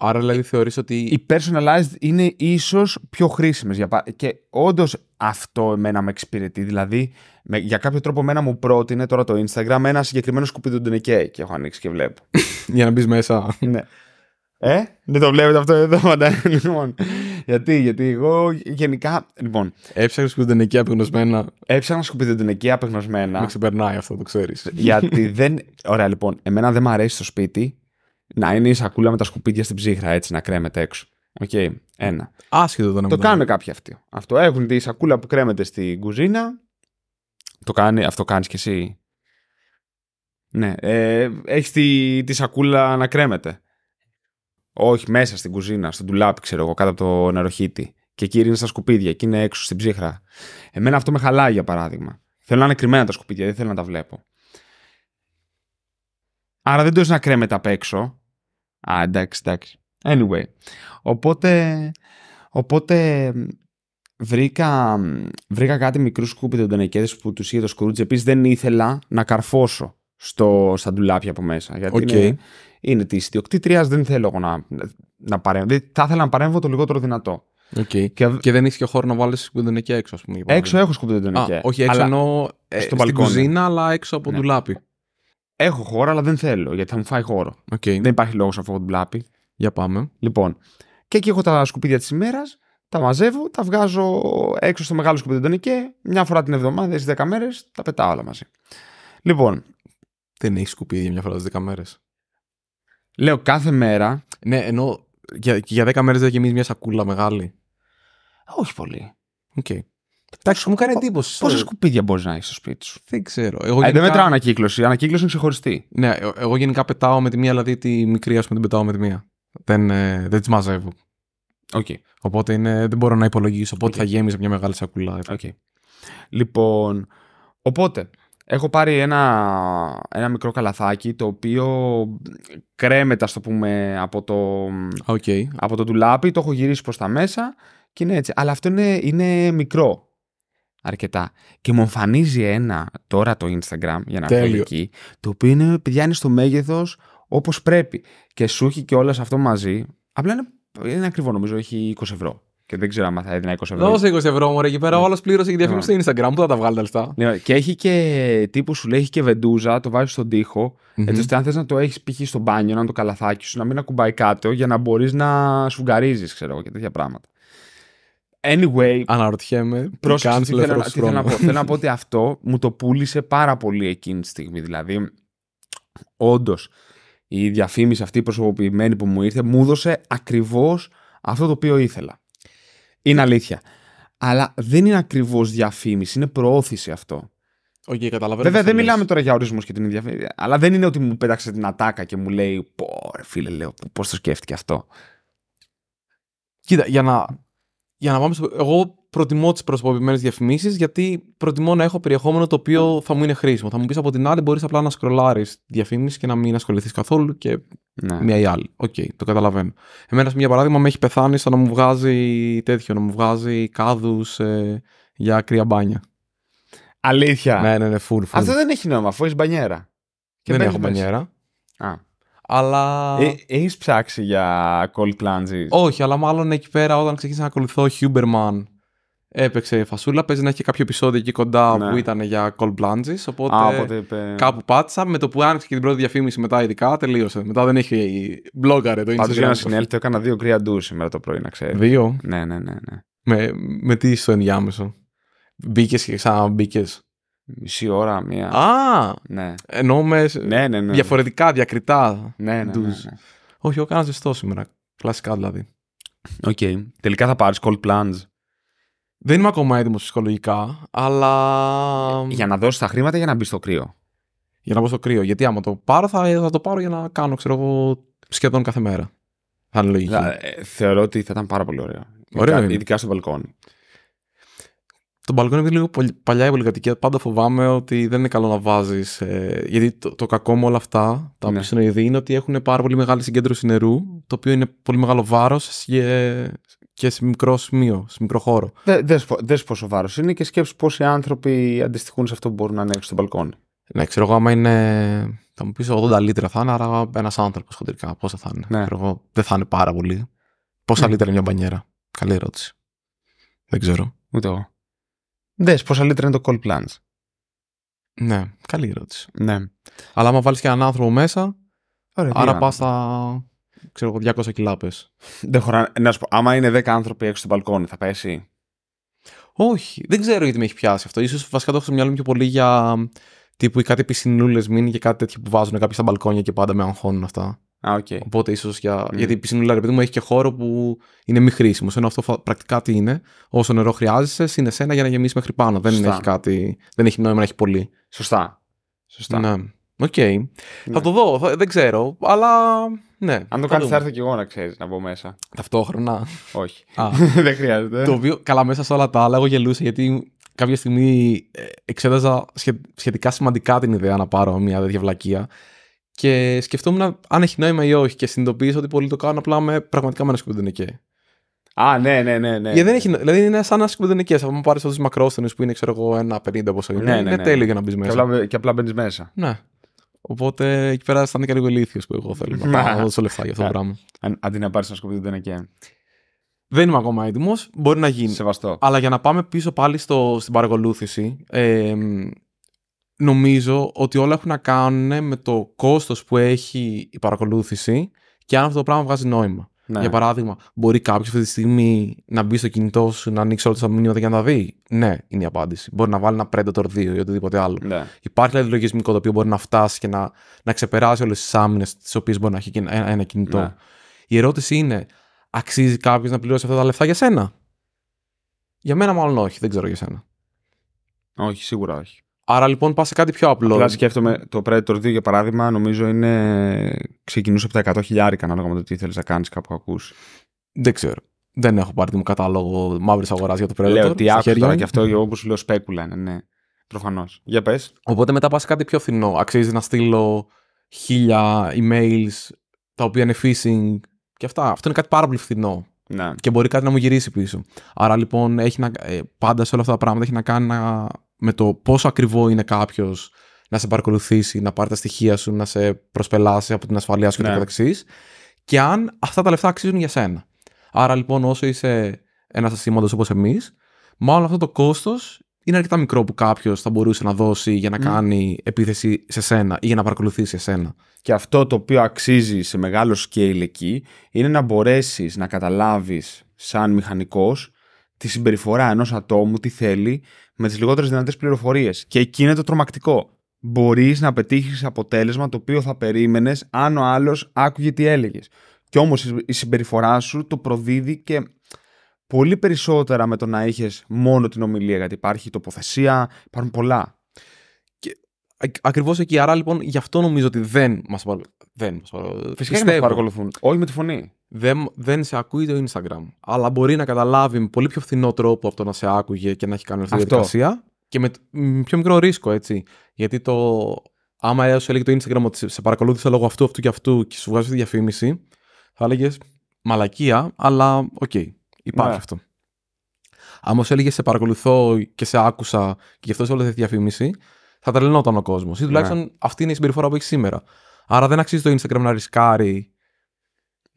Άρα δηλαδή θεωρείς ότι... Οι personalized είναι ίσως πιο χρήσιμες. Για... Και όντως αυτό εμένα με εξυπηρετεί. Δηλαδή με, για κάποιο τρόπο μένα μου πρότεινε τώρα το Instagram ένα συγκεκριμένο σκουπίδι του και έχω ανοίξει και βλέπω. για να μπεις μέσα. ναι. Ε, δεν το βλέπετε αυτό εδώ, φαντάζομαι. Λοιπόν. Γιατί, γιατί εγώ γενικά. Λοιπόν. Έψαχνα σκουπιδενική απεγνωσμένα. Έψαχνα σκουπιδενική απεγνωσμένα. Με ξεπερνάει αυτό, το ξέρεις. Γιατί δεν. Ωραία, λοιπόν. Εμένα δεν μου αρέσει στο σπίτι να είναι η σακούλα με τα σκουπίδια στην ψύχρα έτσι να κρέμεται έξω. Οκ. ένα. Άσχετο το να Το κάνουν κάποιοι αυτοί. Αυτό έχουν τη σακούλα που κρέμεται στην κουζίνα το κάνει, αυτό κάνεις κι εσύ. Ναι, ε, έχεις τη, τη σακούλα να κρέμεται. Όχι, μέσα στην κουζίνα, στο ντουλάπι, ξέρω εγώ, κάτω από το νεροχύτη. Και εκεί είναι στα σκουπίδια, εκεί είναι έξω στην ψύχρα. Εμένα αυτό με χαλάει, για παράδειγμα. Θέλω να είναι κρυμμένα τα σκουπίδια, δεν θέλω να τα βλέπω. Άρα δεν το έχει να κρέμεται απ' έξω. Α, εντάξει, εντάξει. Anyway. Οπότε, οπότε βρήκα, βρήκα κάτι μικρούς σκούπιδοντονεκέδε που τους είχε το σκουρούτζι. Επίση δεν ήθελα να καρφώσω στο, στα ντουλάπια από μέσα. Γιατί okay. είναι, είναι της ιδιοκτήτριας, δεν θέλω εγώ να, να παρέμβω. Δηλαδή θα ήθελα να παρέμβω το λιγότερο δυνατό. Okay. Και... και δεν είχε και χώρο να βάλεις σκουπιδεντονικέ έξω, ας πούμε. Έξω έχω σκουπιδεντονικέ. όχι, έξω αλλά... Ε, στην κουζίνα, αλλά έξω από ναι. ντουλάπι. Έχω χώρο, αλλά δεν θέλω, γιατί θα μου φάει χώρο. Okay. Δεν υπάρχει λόγος να φάω ντουλάπι. Για πάμε. Λοιπόν. Και εκεί έχω τα σκουπίδια της ημέρας τα μαζεύω, τα βγάζω έξω στο μεγάλο σκουπίδι και μια φορά την εβδομάδα, στι 10 μέρες, τα πετάω όλα μαζί. Λοιπόν. Δεν έχεις σκουπίδια μια φορά τι 10 μέρες. Λέω κάθε μέρα. Ναι, ενώ για, για 10 μέρες δεν γεμίζεις μια σακούλα μεγάλη. Όχι πολύ. Οκ. Okay. Εντάξει, μου κάνει εντύπωση. Πόσα ε. σκουπίδια μπορείς να έχεις στο σπίτι σου. Δεν ξέρω. Εγώ ε, γενικά... Δεν μετράω ανακύκλωση. Ανακύκλωση είναι ξεχωριστή. Ναι, ε, εγώ γενικά πετάω με τη μία, δηλαδή τη μικρή, ας πούμε, την πετάω με τη μία. Δεν, ε, δεν τις μαζεύω. Okay. Οπότε είναι, δεν μπορώ να υπολογίσω πότε θα γέμιζε μια μεγάλη σακούλα. Okay. Λοιπόν, οπότε έχω πάρει ένα, ένα μικρό καλαθάκι το οποίο κρέμεται, το πούμε, από το, okay. από το τουλάπι Το έχω γυρίσει προς τα μέσα και είναι έτσι. Αλλά αυτό είναι, είναι μικρό αρκετά. Και μου εμφανίζει ένα τώρα το Instagram, για να πω εκεί, το οποίο είναι, παιδιά, είναι στο μέγεθος όπως πρέπει. Και σου έχει και όλο αυτό μαζί. Απλά είναι είναι ακριβό νομίζω, έχει 20 ευρώ. Και δεν ξέρω αν θα έδινα 20 ευρώ. Δώσε 20 ευρώ, μωρέ, εκεί πέρα. Ναι. Ο άλλος πλήρωσε και διαφήμιση ναι. στο Instagram. Πού θα τα βγάλει τα λεφτά. Ναι, και έχει και τύπου σου λέει, έχει και βεντούζα, το βάζεις στον τοίχο. Έτσι ώστε αν θες να το έχεις π.χ. στο μπάνιο, να το καλαθάκι σου, να μην ακουμπάει κάτω, για να μπορείς να σουγκαρίζει, ξέρω εγώ και τέτοια πράγματα. Anyway. Αναρωτιέμαι. Πρόσεξε. Τι, θέλω, να πω. θέλω να πω ότι αυτό μου το πούλησε πάρα πολύ εκείνη τη στιγμή. Δηλαδή, όντως η διαφήμιση αυτή προσωποποιημένη που μου ήρθε μου έδωσε ακριβώς αυτό το οποίο ήθελα. Είναι αλήθεια. Αλλά δεν είναι ακριβώς διαφήμιση, είναι προώθηση αυτό. Okay, Βέβαια δεν μιλάμε τώρα για ορισμού και την ίδια. Αλλά δεν είναι ότι μου πέταξε την ατάκα και μου λέει Πώ, φίλε, λέω, πώς το σκέφτηκε αυτό. Κοίτα, για να, για να πάμε στο. Εγώ προτιμώ τις προσωποποιημένες διαφημίσεις, γιατί προτιμώ να έχω περιεχόμενο το οποίο θα μου είναι χρήσιμο. Θα μου πεις από την άλλη, μπορείς απλά να σκρολάρεις διαφήμιση και να μην ασχοληθείς καθόλου και ναι. μία ή άλλη. Οκ, okay, το καταλαβαίνω. Εμένα, για παράδειγμα, με έχει πεθάνει στο να μου βγάζει τέτοιο, να μου βγάζει κάδους ε, για κρύα μπάνια. Αλήθεια. Ναι, ναι, ναι, full, full. Αυτό δεν έχει νόημα, αφού έχεις μπανιέρα. Και δεν έχω μπανιέρα. Α. Αλλά. Ε, έχεις ψάξει για cold plunges. Όχι, αλλά μάλλον εκεί πέρα όταν ξεκίνησα να ακολουθώ Huberman έπαιξε φασούλα. Παίζει να έχει κάποιο επεισόδιο εκεί κοντά ναι. που ήταν για Cold Blanches. Οπότε, κάπου πάτησα. Με το που άνοιξε και την πρώτη διαφήμιση μετά, ειδικά τελείωσε. Μετά δεν έχει μπλόγκαρε το Instagram. Πάντως για να συνέλθω, έκανα δύο κρύα σήμερα το πρωί, να ξέρεις. Δύο. Ναι, ναι, ναι. ναι. Με, με τι στο ενδιάμεσο. Μπήκες και ξαναμπήκε. Μισή ώρα, μία. Α! Ναι. Ενώ ναι, ναι, ναι, ναι. διαφορετικά, διακριτά. Ναι, ναι, ναι, ναι Όχι, εγώ κάνω ζεστό σήμερα. Κλασικά δηλαδή. Οκ. Okay. Τελικά θα πάρεις cold plunge. Δεν είμαι ακόμα έτοιμος ψυχολογικά, αλλά. Για να δώσεις τα χρήματα για να μπεις στο κρύο. Για να μπω στο κρύο. Γιατί άμα το πάρω, θα, θα το πάρω για να κάνω, ξέρω εγώ, σχεδόν κάθε μέρα. Θα είναι λογική. Ε, θεωρώ ότι θα ήταν πάρα πολύ ωραίο. Ωραία, Ειδικά, ειδικά στο μπαλκόνι. Το μπαλκόνι είναι λίγο παλιά η πολυκατοικία. Πάντα φοβάμαι ότι δεν είναι καλό να βάζεις. Ε, γιατί το, το, κακό με όλα αυτά, τα ναι. οποία είναι ότι έχουν πάρα πολύ μεγάλη συγκέντρωση νερού, το οποίο είναι πολύ μεγάλο βάρος και σε μικρό σημείο, σε μικρό χώρο. Δε, δες, πόσο βάρος. είναι και σκέψει πόσοι άνθρωποι αντιστοιχούν σε αυτό που μπορούν να ανέβουν στο μπαλκόνι. Ναι, ξέρω εγώ άμα είναι, θα μου πεις 80 λίτρα θα είναι, άρα ένας άνθρωπος χοντρικά, πόσα θα είναι. Ναι. εγώ, δεν θα είναι πάρα πολύ. Πόσα ναι. λίτρα είναι μια μπανιέρα. Καλή ερώτηση. Δεν ξέρω. Ούτε εγώ. Δες πόσα λίτρα είναι το cold plans. Ναι, καλή ερώτηση. Ναι. Αλλά άμα βάλεις και έναν άνθρωπο μέσα, Ωραία, άρα πά στα ξέρω εγώ, 200 κιλά Δεν να σου πω, άμα είναι 10 άνθρωποι έξω στο μπαλκόνι, θα πέσει. Όχι, δεν ξέρω γιατί με έχει πιάσει αυτό. Ίσως βασικά το έχω στο μυαλό μου πιο πολύ για τύπου κάτι πισινούλες μήνυ και κάτι τέτοιο που βάζουν κάποιοι στα μπαλκόνια και πάντα με αγχώνουν αυτά. Α, okay. Οπότε ίσως για. Mm. Γιατί η πισινούλα ρε παιδί μου έχει και χώρο που είναι μη χρήσιμο. Ενώ αυτό πρακτικά τι είναι. Όσο νερό χρειάζεσαι, είναι σένα για να γεμίσεις μέχρι πάνω. Δεν έχει κάτι. Δεν έχει νόημα να έχει πολύ. Σωστά. Σωστά. Ναι. Οκ. Okay. Ναι. Θα το δω, θα, δεν ξέρω, αλλά ναι. Αν το κάνει, θα έρθω κι εγώ να ξέρεις να μπω μέσα. Ταυτόχρονα. Όχι. Α, δεν χρειάζεται. Το οποίο, καλά, μέσα σε όλα τα άλλα, εγώ γελούσα γιατί κάποια στιγμή ε, εξέταζα σχετικά σημαντικά την ιδέα να πάρω μια τέτοια βλακεία. Και σκεφτόμουν αν έχει νόημα ή όχι. Και συνειδητοποίησα ότι πολλοί το κάνουν απλά με πραγματικά με ένα σκουμπεντενικέ. Α, ναι, ναι, ναι. ναι. Γιατί δεν ναι. έχει, δηλαδή είναι σαν ένα σκουμπεντενικέ. Αν πάρει αυτού του μακρόστενου που είναι, ξέρω εγώ, ένα 50 πόσο είναι. Ναι, ναι, ναι. Είναι τέλειο για να μπεις μέσα. Και απλά, και απλά μπαίνεις μέσα. Ναι. Οπότε εκεί πέρα αισθάνεται και λίγο ηλίθιος που εγώ θέλω να πάω. δώσω λεφτά για αυτό το πράγμα. Αντί να πάρεις ένα δεν είναι και. Δεν είμαι ακόμα έτοιμος. Μπορεί να γίνει. Σεβαστό. Αλλά για να πάμε πίσω πάλι στο, στην παρακολούθηση. νομίζω ότι όλα έχουν να κάνουν με το κόστος που έχει η παρακολούθηση και αν αυτό το πράγμα βγάζει νόημα. Ναι. Για παράδειγμα, μπορεί κάποιος αυτή τη στιγμή να μπει στο κινητό σου, να ανοίξει όλα τα μηνύματα και να τα δει. Ναι, είναι η απάντηση. Μπορεί να βάλει ένα Predator 2 ή οτιδήποτε άλλο. Ναι. Υπάρχει δηλαδή λογισμικό το οποίο μπορεί να φτάσει και να, να ξεπεράσει όλες τις άμυνες τις οποίες μπορεί να έχει ένα, κινητό. Ναι. Η ερώτηση είναι, αξίζει κάποιος να πληρώσει αυτά τα λεφτά για σένα. Για μένα μάλλον όχι, δεν ξέρω για σένα. Όχι, σίγουρα όχι. Άρα λοιπόν πας σε κάτι πιο απλό. Απλά σκέφτομαι το Predator 2 για παράδειγμα, νομίζω είναι. ξεκινούσε από τα 100 χιλιάρικα ανάλογα με το τι θέλεις να κάνεις κάπου ακούς. Δεν ξέρω. Δεν έχω πάρει μου κατάλογο μαύρης αγοράς για το Predator. Λέω ότι άκουσα τώρα και αυτό, εγώ όπως λέω σπέκουλα είναι, ναι. Προφανώς. Για πες. Οπότε μετά πας κάτι πιο φθηνό. Αξίζει να στείλω χίλια emails τα οποία είναι phishing και αυτά. Αυτό είναι κάτι πάρα πολύ φθηνό. Ναι. Και μπορεί κάτι να μου γυρίσει πίσω. Άρα λοιπόν έχει να, ε, πάντα σε όλα αυτά τα πράγματα έχει να κάνει να με το πόσο ακριβό είναι κάποιος να σε παρακολουθήσει, να πάρει τα στοιχεία σου, να σε προσπελάσει από την ασφαλεία σου ναι. και το ναι. Και αν αυτά τα λεφτά αξίζουν για σένα. Άρα λοιπόν, όσο είσαι ένας ασήμαντο όπως εμείς, μάλλον αυτό το κόστος είναι αρκετά μικρό που κάποιος θα μπορούσε να δώσει για να mm. κάνει επίθεση σε σένα ή για να παρακολουθήσει εσένα. Και αυτό το οποίο αξίζει σε μεγάλο scale εκεί είναι να μπορέσεις να καταλάβεις σαν μηχανικός τη συμπεριφορά ενός ατόμου, τι θέλει, με τις λιγότερες δυνατές πληροφορίες. Και εκεί είναι το τρομακτικό. Μπορείς να πετύχεις αποτέλεσμα το οποίο θα περίμενες αν ο άλλος άκουγε τι έλεγες. Κι όμως η συμπεριφορά σου το προδίδει και πολύ περισσότερα με το να είχες μόνο την ομιλία. Γιατί υπάρχει τοποθεσία, υπάρχουν πολλά. Ακριβώς εκεί. Άρα λοιπόν γι' αυτό νομίζω ότι δεν μας παρακολουθούν. μας Φυσικά δεν μας παρακολουθούν. Όχι με τη φωνή δεν, δεν σε ακούει το Instagram. Αλλά μπορεί να καταλάβει με πολύ πιο φθηνό τρόπο από το να σε άκουγε και να έχει κάνει αυτή τη διαδικασία. Και με πιο μικρό ρίσκο, έτσι. Γιατί το. Άμα σου έλεγε το Instagram ότι σε παρακολούθησε λόγω αυτού, αυτού και αυτού και σου βγάζει τη διαφήμιση, θα έλεγες μαλακία, αλλά οκ, okay, υπάρχει ναι. αυτό. Άμα σου έλεγες σε παρακολουθώ και σε άκουσα και γι' αυτό σε όλη τη διαφήμιση, θα τρελνόταν ο κόσμος. Ή τουλάχιστον yeah. Ναι. αυτή είναι η τουλαχιστον αυτη ειναι η συμπεριφορα που έχεις σήμερα. Άρα δεν αξίζει το Instagram να ρισκάρει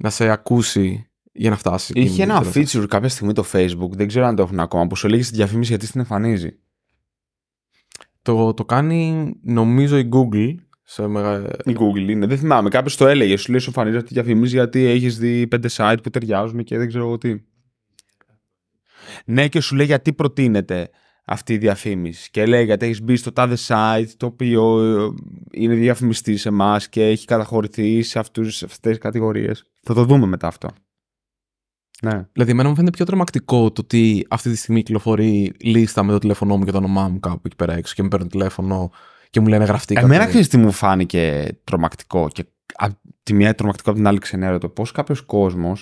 να σε ακούσει για να φτάσει. Είχε ένα feature κάποια στιγμή το Facebook, δεν ξέρω αν το έχουν ακόμα, που σου λέγει τη διαφήμιση γιατί την εμφανίζει. Το, το κάνει νομίζω η Google. Σε Η Google είναι, δεν θυμάμαι. Κάποιος το έλεγε. Σου λέει σου εμφανίζει αυτή διαφημίζει γιατί έχεις δει πέντε site που ταιριάζουν και δεν ξέρω τι. Ναι, και σου λέει γιατί προτείνεται αυτή η διαφήμιση και λέγεται έχεις μπει στο τάδε site το οποίο ε, είναι διαφημιστή σε εμάς και έχει καταχωρηθεί σε, αυτούς, σε αυτές τις κατηγορίες. Θα το δούμε μετά αυτό. Ναι. Δηλαδή, εμένα μου φαίνεται πιο τρομακτικό το ότι αυτή τη στιγμή κυκλοφορεί λίστα με το τηλέφωνό μου και το όνομά μου κάπου εκεί πέρα έξω και με παίρνουν τηλέφωνο και μου λένε γραφτεί. Εμένα ξέρεις τι μου φάνηκε τρομακτικό και από τη μία τρομακτικό, από την άλλη ξενέρωτο. Πώς κάποιος κόσμος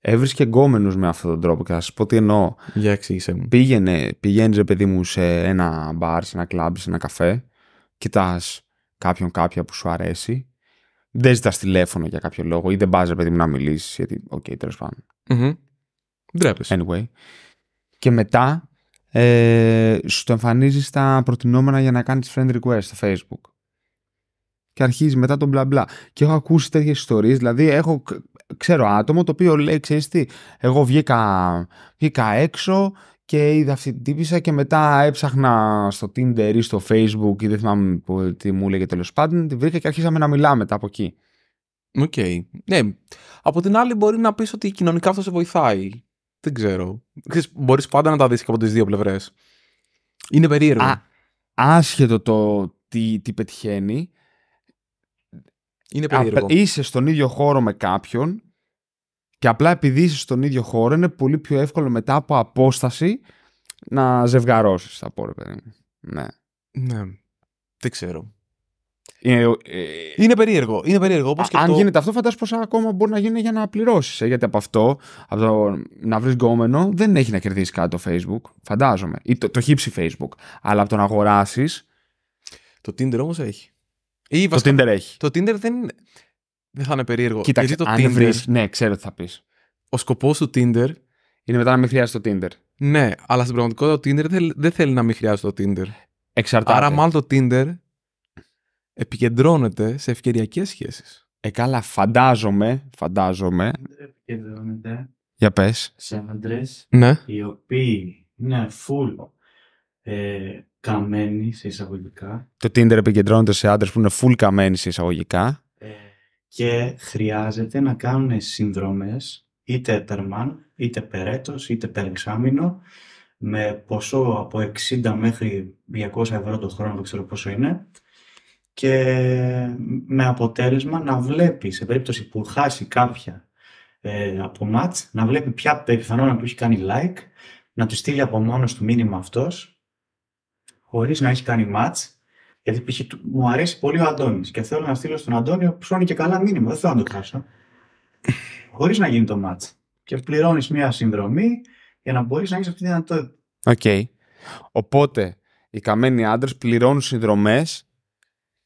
έβρισκε γκόμενους με αυτόν τον τρόπο. Και θα σας πω τι εννοώ. Για εξήγησε μου. Πήγαινε, πήγαινε, ρε παιδί μου, σε ένα μπαρ, σε ένα κλαμπ, σε ένα καφέ. Κοιτάς κάποιον κάποια που σου αρέσει. Δεν ζητάς τηλέφωνο για κάποιο λόγο ή δεν πας, ρε παιδί μου, να μιλήσεις. Γιατί, οκ, okay, τέλος πάντων. Mm-hmm. Anyway. Και μετά ε, σου το εμφανίζεις στα προτινόμενα για να κάνεις friend request στο Facebook. Και αρχίζει μετά τον μπλα μπλα. Και έχω ακούσει τέτοιες ιστορίες. Δηλαδή, έχω, ξέρω άτομο το οποίο λέει, ξέρεις τι, εγώ βγήκα, βγήκα έξω και είδα αυτή την τύπησα και μετά έψαχνα στο Tinder ή στο Facebook ή δεν θυμάμαι που, τι μου έλεγε τέλος πάντων, τη βρήκα και αρχίσαμε να μιλάμε μετά από εκεί. Οκ. Okay. Ναι. Από την άλλη μπορεί να πεις ότι κοινωνικά αυτό σε βοηθάει. Δεν ξέρω. Ξέρεις, μπορείς πάντα να τα δεις και από τις δύο πλευρές. Είναι περίεργο. άσχετο το τι, τι πετυχαίνει, είναι περίεργο. Είσαι στον ίδιο χώρο με κάποιον και απλά επειδή είσαι στον ίδιο χώρο είναι πολύ πιο εύκολο μετά από απόσταση να ζευγαρώσεις, θα πω Ναι. Ναι. Δεν ξέρω. Είναι, ε, περίεργο. Είναι περίεργο όπως αν το... γίνεται αυτό, φαντάζομαι πόσα ακόμα μπορεί να γίνει για να πληρώσεις. Ε, γιατί από αυτό, από το να βρεις γκόμενο, δεν έχει να κερδίσεις κάτι το Facebook. Φαντάζομαι. το, το χύψει Facebook. Αλλά από το να αγοράσεις. Το Tinder όμως έχει το Tinder έχει. Το Tinder δεν, δεν θα είναι περίεργο. Κοίταξε, το αν Tinder... βρεις, ναι, ξέρω τι θα πεις. Ο σκοπός του Tinder... Είναι μετά να μην χρειάζεται το Tinder. Ναι, αλλά στην πραγματικότητα το Tinder δεν, θέλει να μην χρειάζεται το Tinder. Εξαρτάται. Άρα μάλλον το Tinder επικεντρώνεται σε ευκαιριακές σχέσεις. Ε, καλά, φαντάζομαι. Φαντάζομαι. Επικεντρώνεται. Για πες. Σε άντρες. Ναι. Οι οποίοι είναι full ε, Καμένοι σε εισαγωγικά. Το Tinder επικεντρώνεται σε άντρες που είναι full καμένοι σε εισαγωγικά. Ε, και χρειάζεται να κάνουν συνδρομές είτε τερμάν, είτε περέτος, είτε περεξάμινο με ποσό από 60 μέχρι 200 ευρώ το χρόνο, δεν ξέρω πόσο είναι, και με αποτέλεσμα να βλέπει, σε περίπτωση που χάσει κάποια ε, από μάτς, να βλέπει ποια πιθανότητα να έχει κάνει like, να του στείλει από μόνος του μήνυμα αυτός χωρίς να έχει κάνει ματ. Γιατί μου αρέσει πολύ ο Αντώνης και θέλω να στείλω στον Αντώνη ψώνει και καλά μήνυμα. Δεν θέλω να το χάσω. χωρίς να γίνει το ματ. Και πληρώνεις μια συνδρομή για να μπορείς να έχεις αυτή τη δυνατότητα. Οκ. Οπότε οι καμένοι άντρες πληρώνουν συνδρομές.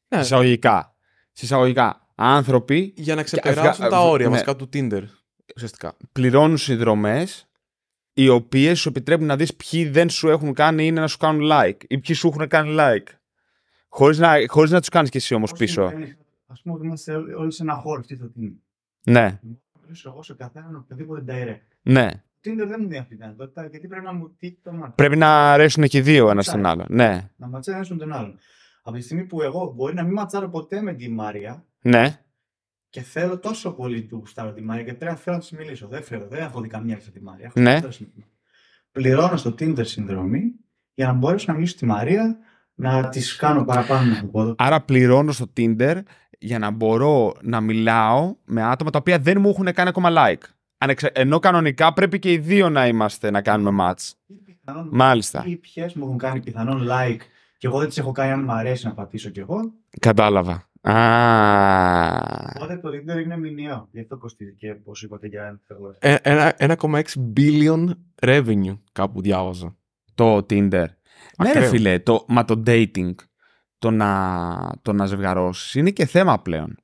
Ναι. Συσσαγωγικά. Συσσαγωγικά. Άνθρωποι. Για να ξεπεράσουν τα όρια ναι. του Tinder. Ουσιαστικά. Πληρώνουν συνδρομές οι οποίες σου επιτρέπουν να δεις ποιοι δεν σου έχουν κάνει είναι να σου κάνουν like ή ποιοι σου έχουν κάνει like. Χωρίς να, χωρίς να τους κάνεις κι εσύ όμως πίσω. Ας πούμε ότι είμαστε όλοι σε ένα χώρο αυτή το στιγμή. Ναι. Εγώ σε καθέναν οποιοδήποτε direct. Ναι. Τι είναι δεν μου δίνει αυτή την γιατί πρέπει να μου πει το μάτι. Πρέπει να αρέσουν και οι δύο ένας τον άλλον. Ναι. Να ματσάρουν τον άλλον. Από τη στιγμή που εγώ μπορεί να μην ματσάρω ποτέ με τη Μάρια. Ναι. Και θέλω τόσο πολύ του Γουστάρο τη Μάρια, και θέλω να τη μιλήσω. Δεν φέρω, δεν έχω δει καμία τη Μάρια. Ναι. Πληρώνω στο Tinder συνδρομή για να μπορέσω να μιλήσω τη Μαρία, να της κάνω παραπάνω από Άρα πληρώνω στο Tinder για να μπορώ να μιλάω με άτομα τα οποία δεν μου έχουν κάνει ακόμα like. Ενώ κανονικά πρέπει και οι δύο να είμαστε να κάνουμε match. Μάλιστα. Ή ποιες μου έχουν κάνει πιθανόν like και εγώ δεν τις έχω κάνει αν μου αρέσει να πατήσω κι εγώ. Κατάλαβα. Α. Οπότε το Tinder είναι μηνιαίο. Γιατί αυτό κοστίζει και πώ είπατε για ένα 1,6 ε, billion revenue κάπου διάβαζα. Το Tinder. Ναι, φίλε, το, μα το dating, το να, το να ζευγαρώσεις είναι και θέμα πλέον.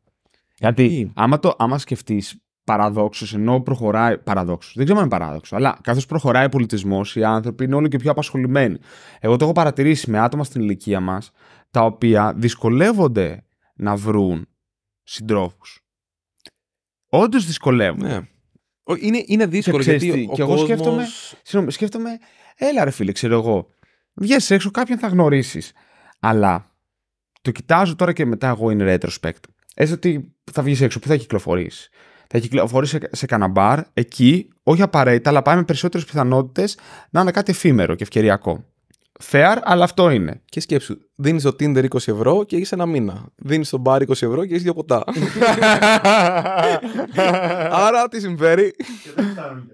Γιατί άμα, το, άμα σκεφτείς παραδόξως, ενώ προχωράει. Παραδόξως. Δεν ξέρω αν είναι παράδοξο. Αλλά καθώς προχωράει ο πολιτισμός, οι άνθρωποι είναι όλο και πιο απασχολημένοι. Εγώ το έχω παρατηρήσει με άτομα στην ηλικία μας, τα οποία δυσκολεύονται να βρουν συντρόφους. Όντως δυσκολεύουν. Ναι. Είναι, είναι δύσκολο γιατί ο, και σκέφτομαι, σκέφτομαι, έλα ρε φίλε, ξέρω εγώ, βγαίνει έξω, κάποιον θα γνωρίσεις. Αλλά το κοιτάζω τώρα και μετά εγώ in retrospect. Έστω ότι θα βγεις έξω, που θα κυκλοφορήσει. Θα κυκλοφορήσει σε, σε μπαρ, εκεί, όχι απαραίτητα, αλλά πάει με περισσότερες πιθανότητες να είναι κάτι εφήμερο και ευκαιριακό. Φέαρ, αλλά αυτό είναι. Και σκέψου, δίνεις το Tinder 20 ευρώ και είσαι ένα μήνα. Δίνεις τον bar 20 ευρώ και έχεις δύο ποτά. Άρα τι συμφέρει. Και δεν φτάνουν.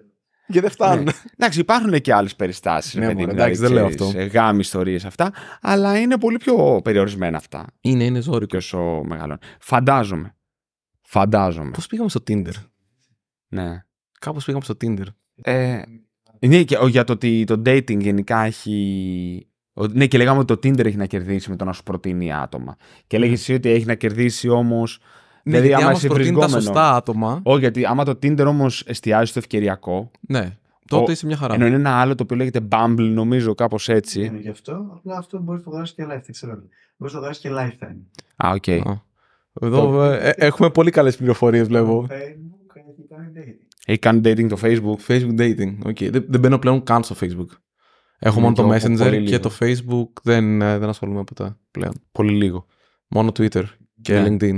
Και δεν φτάνουν. Ναι. Εντάξει, υπάρχουν και άλλες περιστάσεις. Ναι, εντάξει, δεν λέω αυτό. Γάμοι, ιστορίες αυτά. Αλλά είναι πολύ πιο περιορισμένα αυτά. Είναι, είναι ζώρικο. Και όσο Φαντάζομαι. Φαντάζομαι. Πώς πήγαμε στο Tinder. Ναι. Κάπως πήγαμε στο Tinder. Ε, ναι, και για το ότι το dating γενικά έχει. Ναι, και λέγαμε ότι το Tinder έχει να κερδίσει με το να σου προτείνει άτομα. Και λέγεις εσύ ότι έχει να κερδίσει όμως. Ναι, δηλαδή, άμα σε τα σωστά άτομα. Όχι, γιατί άμα το Tinder όμως εστιάζει στο ευκαιριακό. Ναι. Τότε είσαι μια χαρά. Ενώ είναι ένα άλλο το οποίο λέγεται Bumble, νομίζω, κάπως έτσι. Ναι, γι' αυτό. Απλά αυτό μπορείς να το δώσει και Lifetime, ξέρω. Μπορείς να το δώσει και Lifetime. Α, οκ. Εδώ έχουμε πολύ καλές πληροφορίες, βλέπω. Facebook, έχει κάνει dating το Facebook. Facebook dating. Okay. Δεν, δεν μπαίνω πλέον καν στο Facebook. Έχω ναι, μόνο το Messenger και το Facebook δεν, ε, δεν ασχολούμαι ποτέ πλέον. Πολύ λίγο. Μόνο Twitter και ναι. LinkedIn.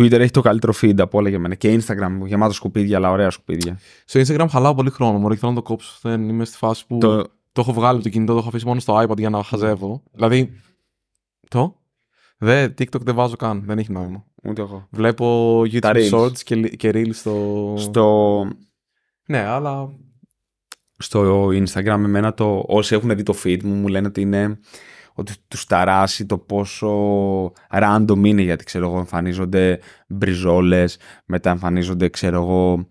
Twitter έχει το καλύτερο feed από όλα για μένα. Και Instagram, γεμάτο σκουπίδια, αλλά ωραία σκουπίδια. Στο Instagram χαλάω πολύ χρόνο. Μωρή, θέλω να το κόψω. Δεν είμαι στη φάση που το... το έχω βγάλει το κινητό, το έχω αφήσει μόνο στο iPad για να χαζεύω. Δηλαδή. Το. Δε, TikTok δεν βάζω καν. Δεν έχει νόημα. Ούτε εγώ. Βλέπω YouTube Shorts και, και Reels στο... στο... Ναι, αλλά... Στο Instagram εμένα το... όσοι έχουν δει το feed μου μου λένε ότι είναι ότι τους ταράσει το πόσο random είναι γιατί ξέρω εγώ εμφανίζονται μπριζόλες, μετά εμφανίζονται ξέρω εγώ.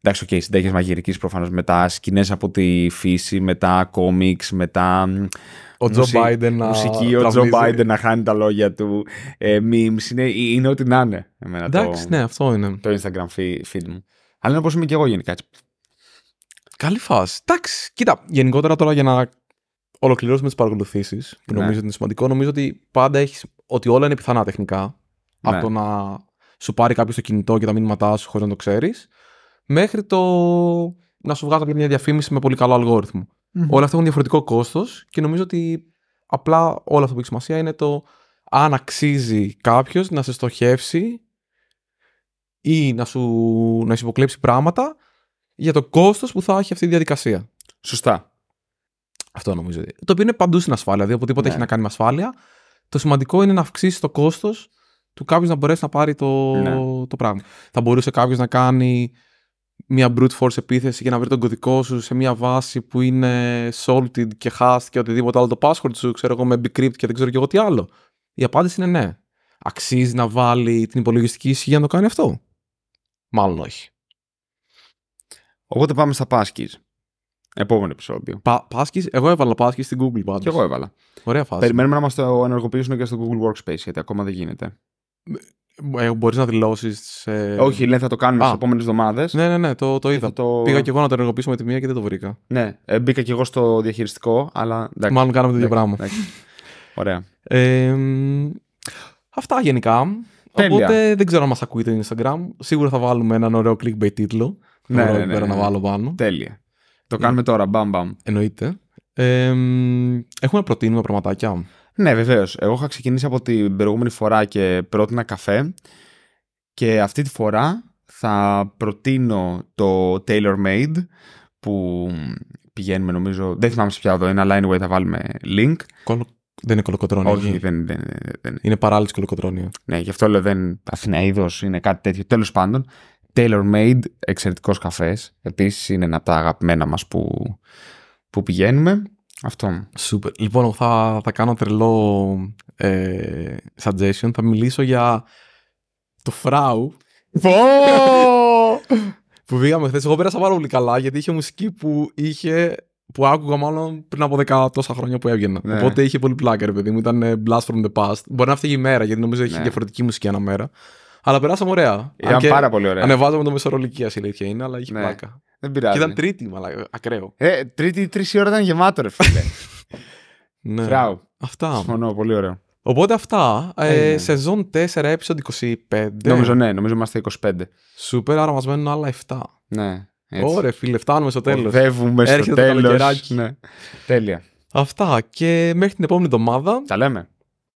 Εντάξει, οκ, okay, μαγειρικής προφανώς, μετά σκηνές από τη φύση, μετά κόμιξ, μετά ο Τζο Μπάιντεν να. ο Τζο Μπάιντεν να χάνει τα λόγια του. Ε, είναι, ε, είναι ό,τι να είναι. Εντάξει, ναι, αυτό είναι. Το Instagram feed μου. Αλλά είναι πώ είμαι και εγώ γενικά. Καλή φάση. Εντάξει, κοίτα, γενικότερα τώρα για να ολοκληρώσουμε τις παρακολουθήσεις, που ναι. νομίζω ότι είναι σημαντικό, νομίζω ότι πάντα έχεις ότι όλα είναι πιθανά τεχνικά. Ναι. Από το να σου πάρει κάποιος το κινητό και τα μήνυματά σου χωρίς να το ξέρεις, μέχρι το να σου βγάζει μια διαφήμιση με πολύ καλό αλγόριθμο. Όλα αυτά έχουν διαφορετικό κόστος και νομίζω ότι απλά όλο αυτό που έχει σημασία είναι το αν αξίζει κάποιος να σε στοχεύσει ή να σου, να σου υποκλέψει πράγματα για το κόστος που θα έχει αυτή η διαδικασία. Σωστά. Αυτό νομίζω. Το οποίο είναι παντού στην ασφάλεια. Δηλαδή, οπουδήποτε ναι. έχει να κάνει με ασφάλεια, το σημαντικό είναι να αυξήσει το κόστος του κάποιο να μπορέσει να πάρει το, ναι. το πράγμα. Θα μπορούσε κάποιος να κάνει μια brute force επίθεση για να βρει τον κωδικό σου σε μια βάση που είναι salted και hashed και οτιδήποτε άλλο το password σου, ξέρω εγώ με Bcrypt και δεν ξέρω και εγώ τι άλλο. Η απάντηση είναι ναι. Αξίζει να βάλει την υπολογιστική ισχύ για να το κάνει αυτό. Μάλλον όχι. Οπότε πάμε στα passkeys. Επόμενο επεισόδιο. Πα, εγώ έβαλα passkeys στην Google πάντως. Και εγώ έβαλα. Ωραία φάση. Περιμένουμε να μας το ενεργοποιήσουν και στο Google Workspace γιατί ακόμα δεν γίνεται. Ε, Μπορείς να δηλώσεις. Ε... Όχι, λέει θα το κάνουμε στις επόμενες εβδομάδες. Ναι, ναι, ναι, το, το είδα. Το... Πήγα και εγώ να το ενεργοποιήσω με τη μία και δεν το βρήκα. Ναι, ε, μπήκα και εγώ στο διαχειριστικό, αλλά. Εντάξει, Μάλλον κάναμε το ίδιο πράγμα. Εντάξει. Ωραία. Ε, αυτά γενικά. Τέλεια. Οπότε δεν ξέρω αν μας ακούει το Instagram. Σίγουρα θα βάλουμε έναν ωραίο clickbait τίτλο. Ναι, ναι, ναι, ναι, να ναι. βάλω πάνω. Τέλεια. Το ναι. κάνουμε τώρα. Μπαμ, μπαμ. Εννοείται. Ε, έχουμε προτείνουμε πραγματάκια. Ναι, βεβαίως. Εγώ είχα ξεκινήσει από την προηγούμενη φορά και πρότεινα καφέ. Και αυτή τη φορά θα προτείνω το Tailor Made που πηγαίνουμε νομίζω. Δεν θυμάμαι σε ποια εδώ είναι, αλλά anyway θα βάλουμε link. Δεν είναι κολοκοτρόνιο. Όχι, δεν, δεν, Είναι παράλληλο κολοκοτρόνιο. Ναι, γι' αυτό λέω δεν. Αθηναίδος είναι κάτι τέτοιο. Τέλος πάντων, Tailor Made, εξαιρετικός καφές. Επίσης είναι ένα από τα αγαπημένα μας που, που πηγαίνουμε. Αυτό. Σούπερ. Λοιπόν, θα, θα κάνω τρελό ε, suggestion. Θα μιλήσω για το φράου. που βγήκαμε χθες. Εγώ πέρασα πάρα πολύ καλά γιατί είχε μουσική που είχε που άκουγα μάλλον πριν από 10 τόσα χρόνια που έβγαινα. Ναι. Οπότε είχε πολύ πλάκα, ρε παιδί μου. Ήταν ε, Blast from the Past. Μπορεί να φταίει η μέρα, γιατί νομίζω έχει ναι. διαφορετική μουσική ένα μέρα. Αλλά περάσαμε ωραία. Ήταν πάρα πολύ ωραία. Ανεβάζαμε το μεσορολική, η είναι, αλλά είχε ναι. πλάκα. Δεν πειράζει. Και ήταν τρίτη, μαλά, Ακραίο. Ε, τρίτη, τρει ώρα ήταν γεμάτο, ρε φίλε. ναι. Φράου. Αυτά. Συμφωνώ, πολύ ωραίο. Οπότε αυτά. Ε, ε, σεζόν 4, episode 25. Νομίζω, ναι, νομίζω είμαστε 25. Σούπερ, άρα μα μένουν άλλα 7. Ναι. Έτσι. Ωραία, φίλε, φτάνουμε στο τέλος. Φεύγουμε στο τέλο. Ναι. Τέλεια. Αυτά και μέχρι την επόμενη εβδομάδα. Τα λέμε.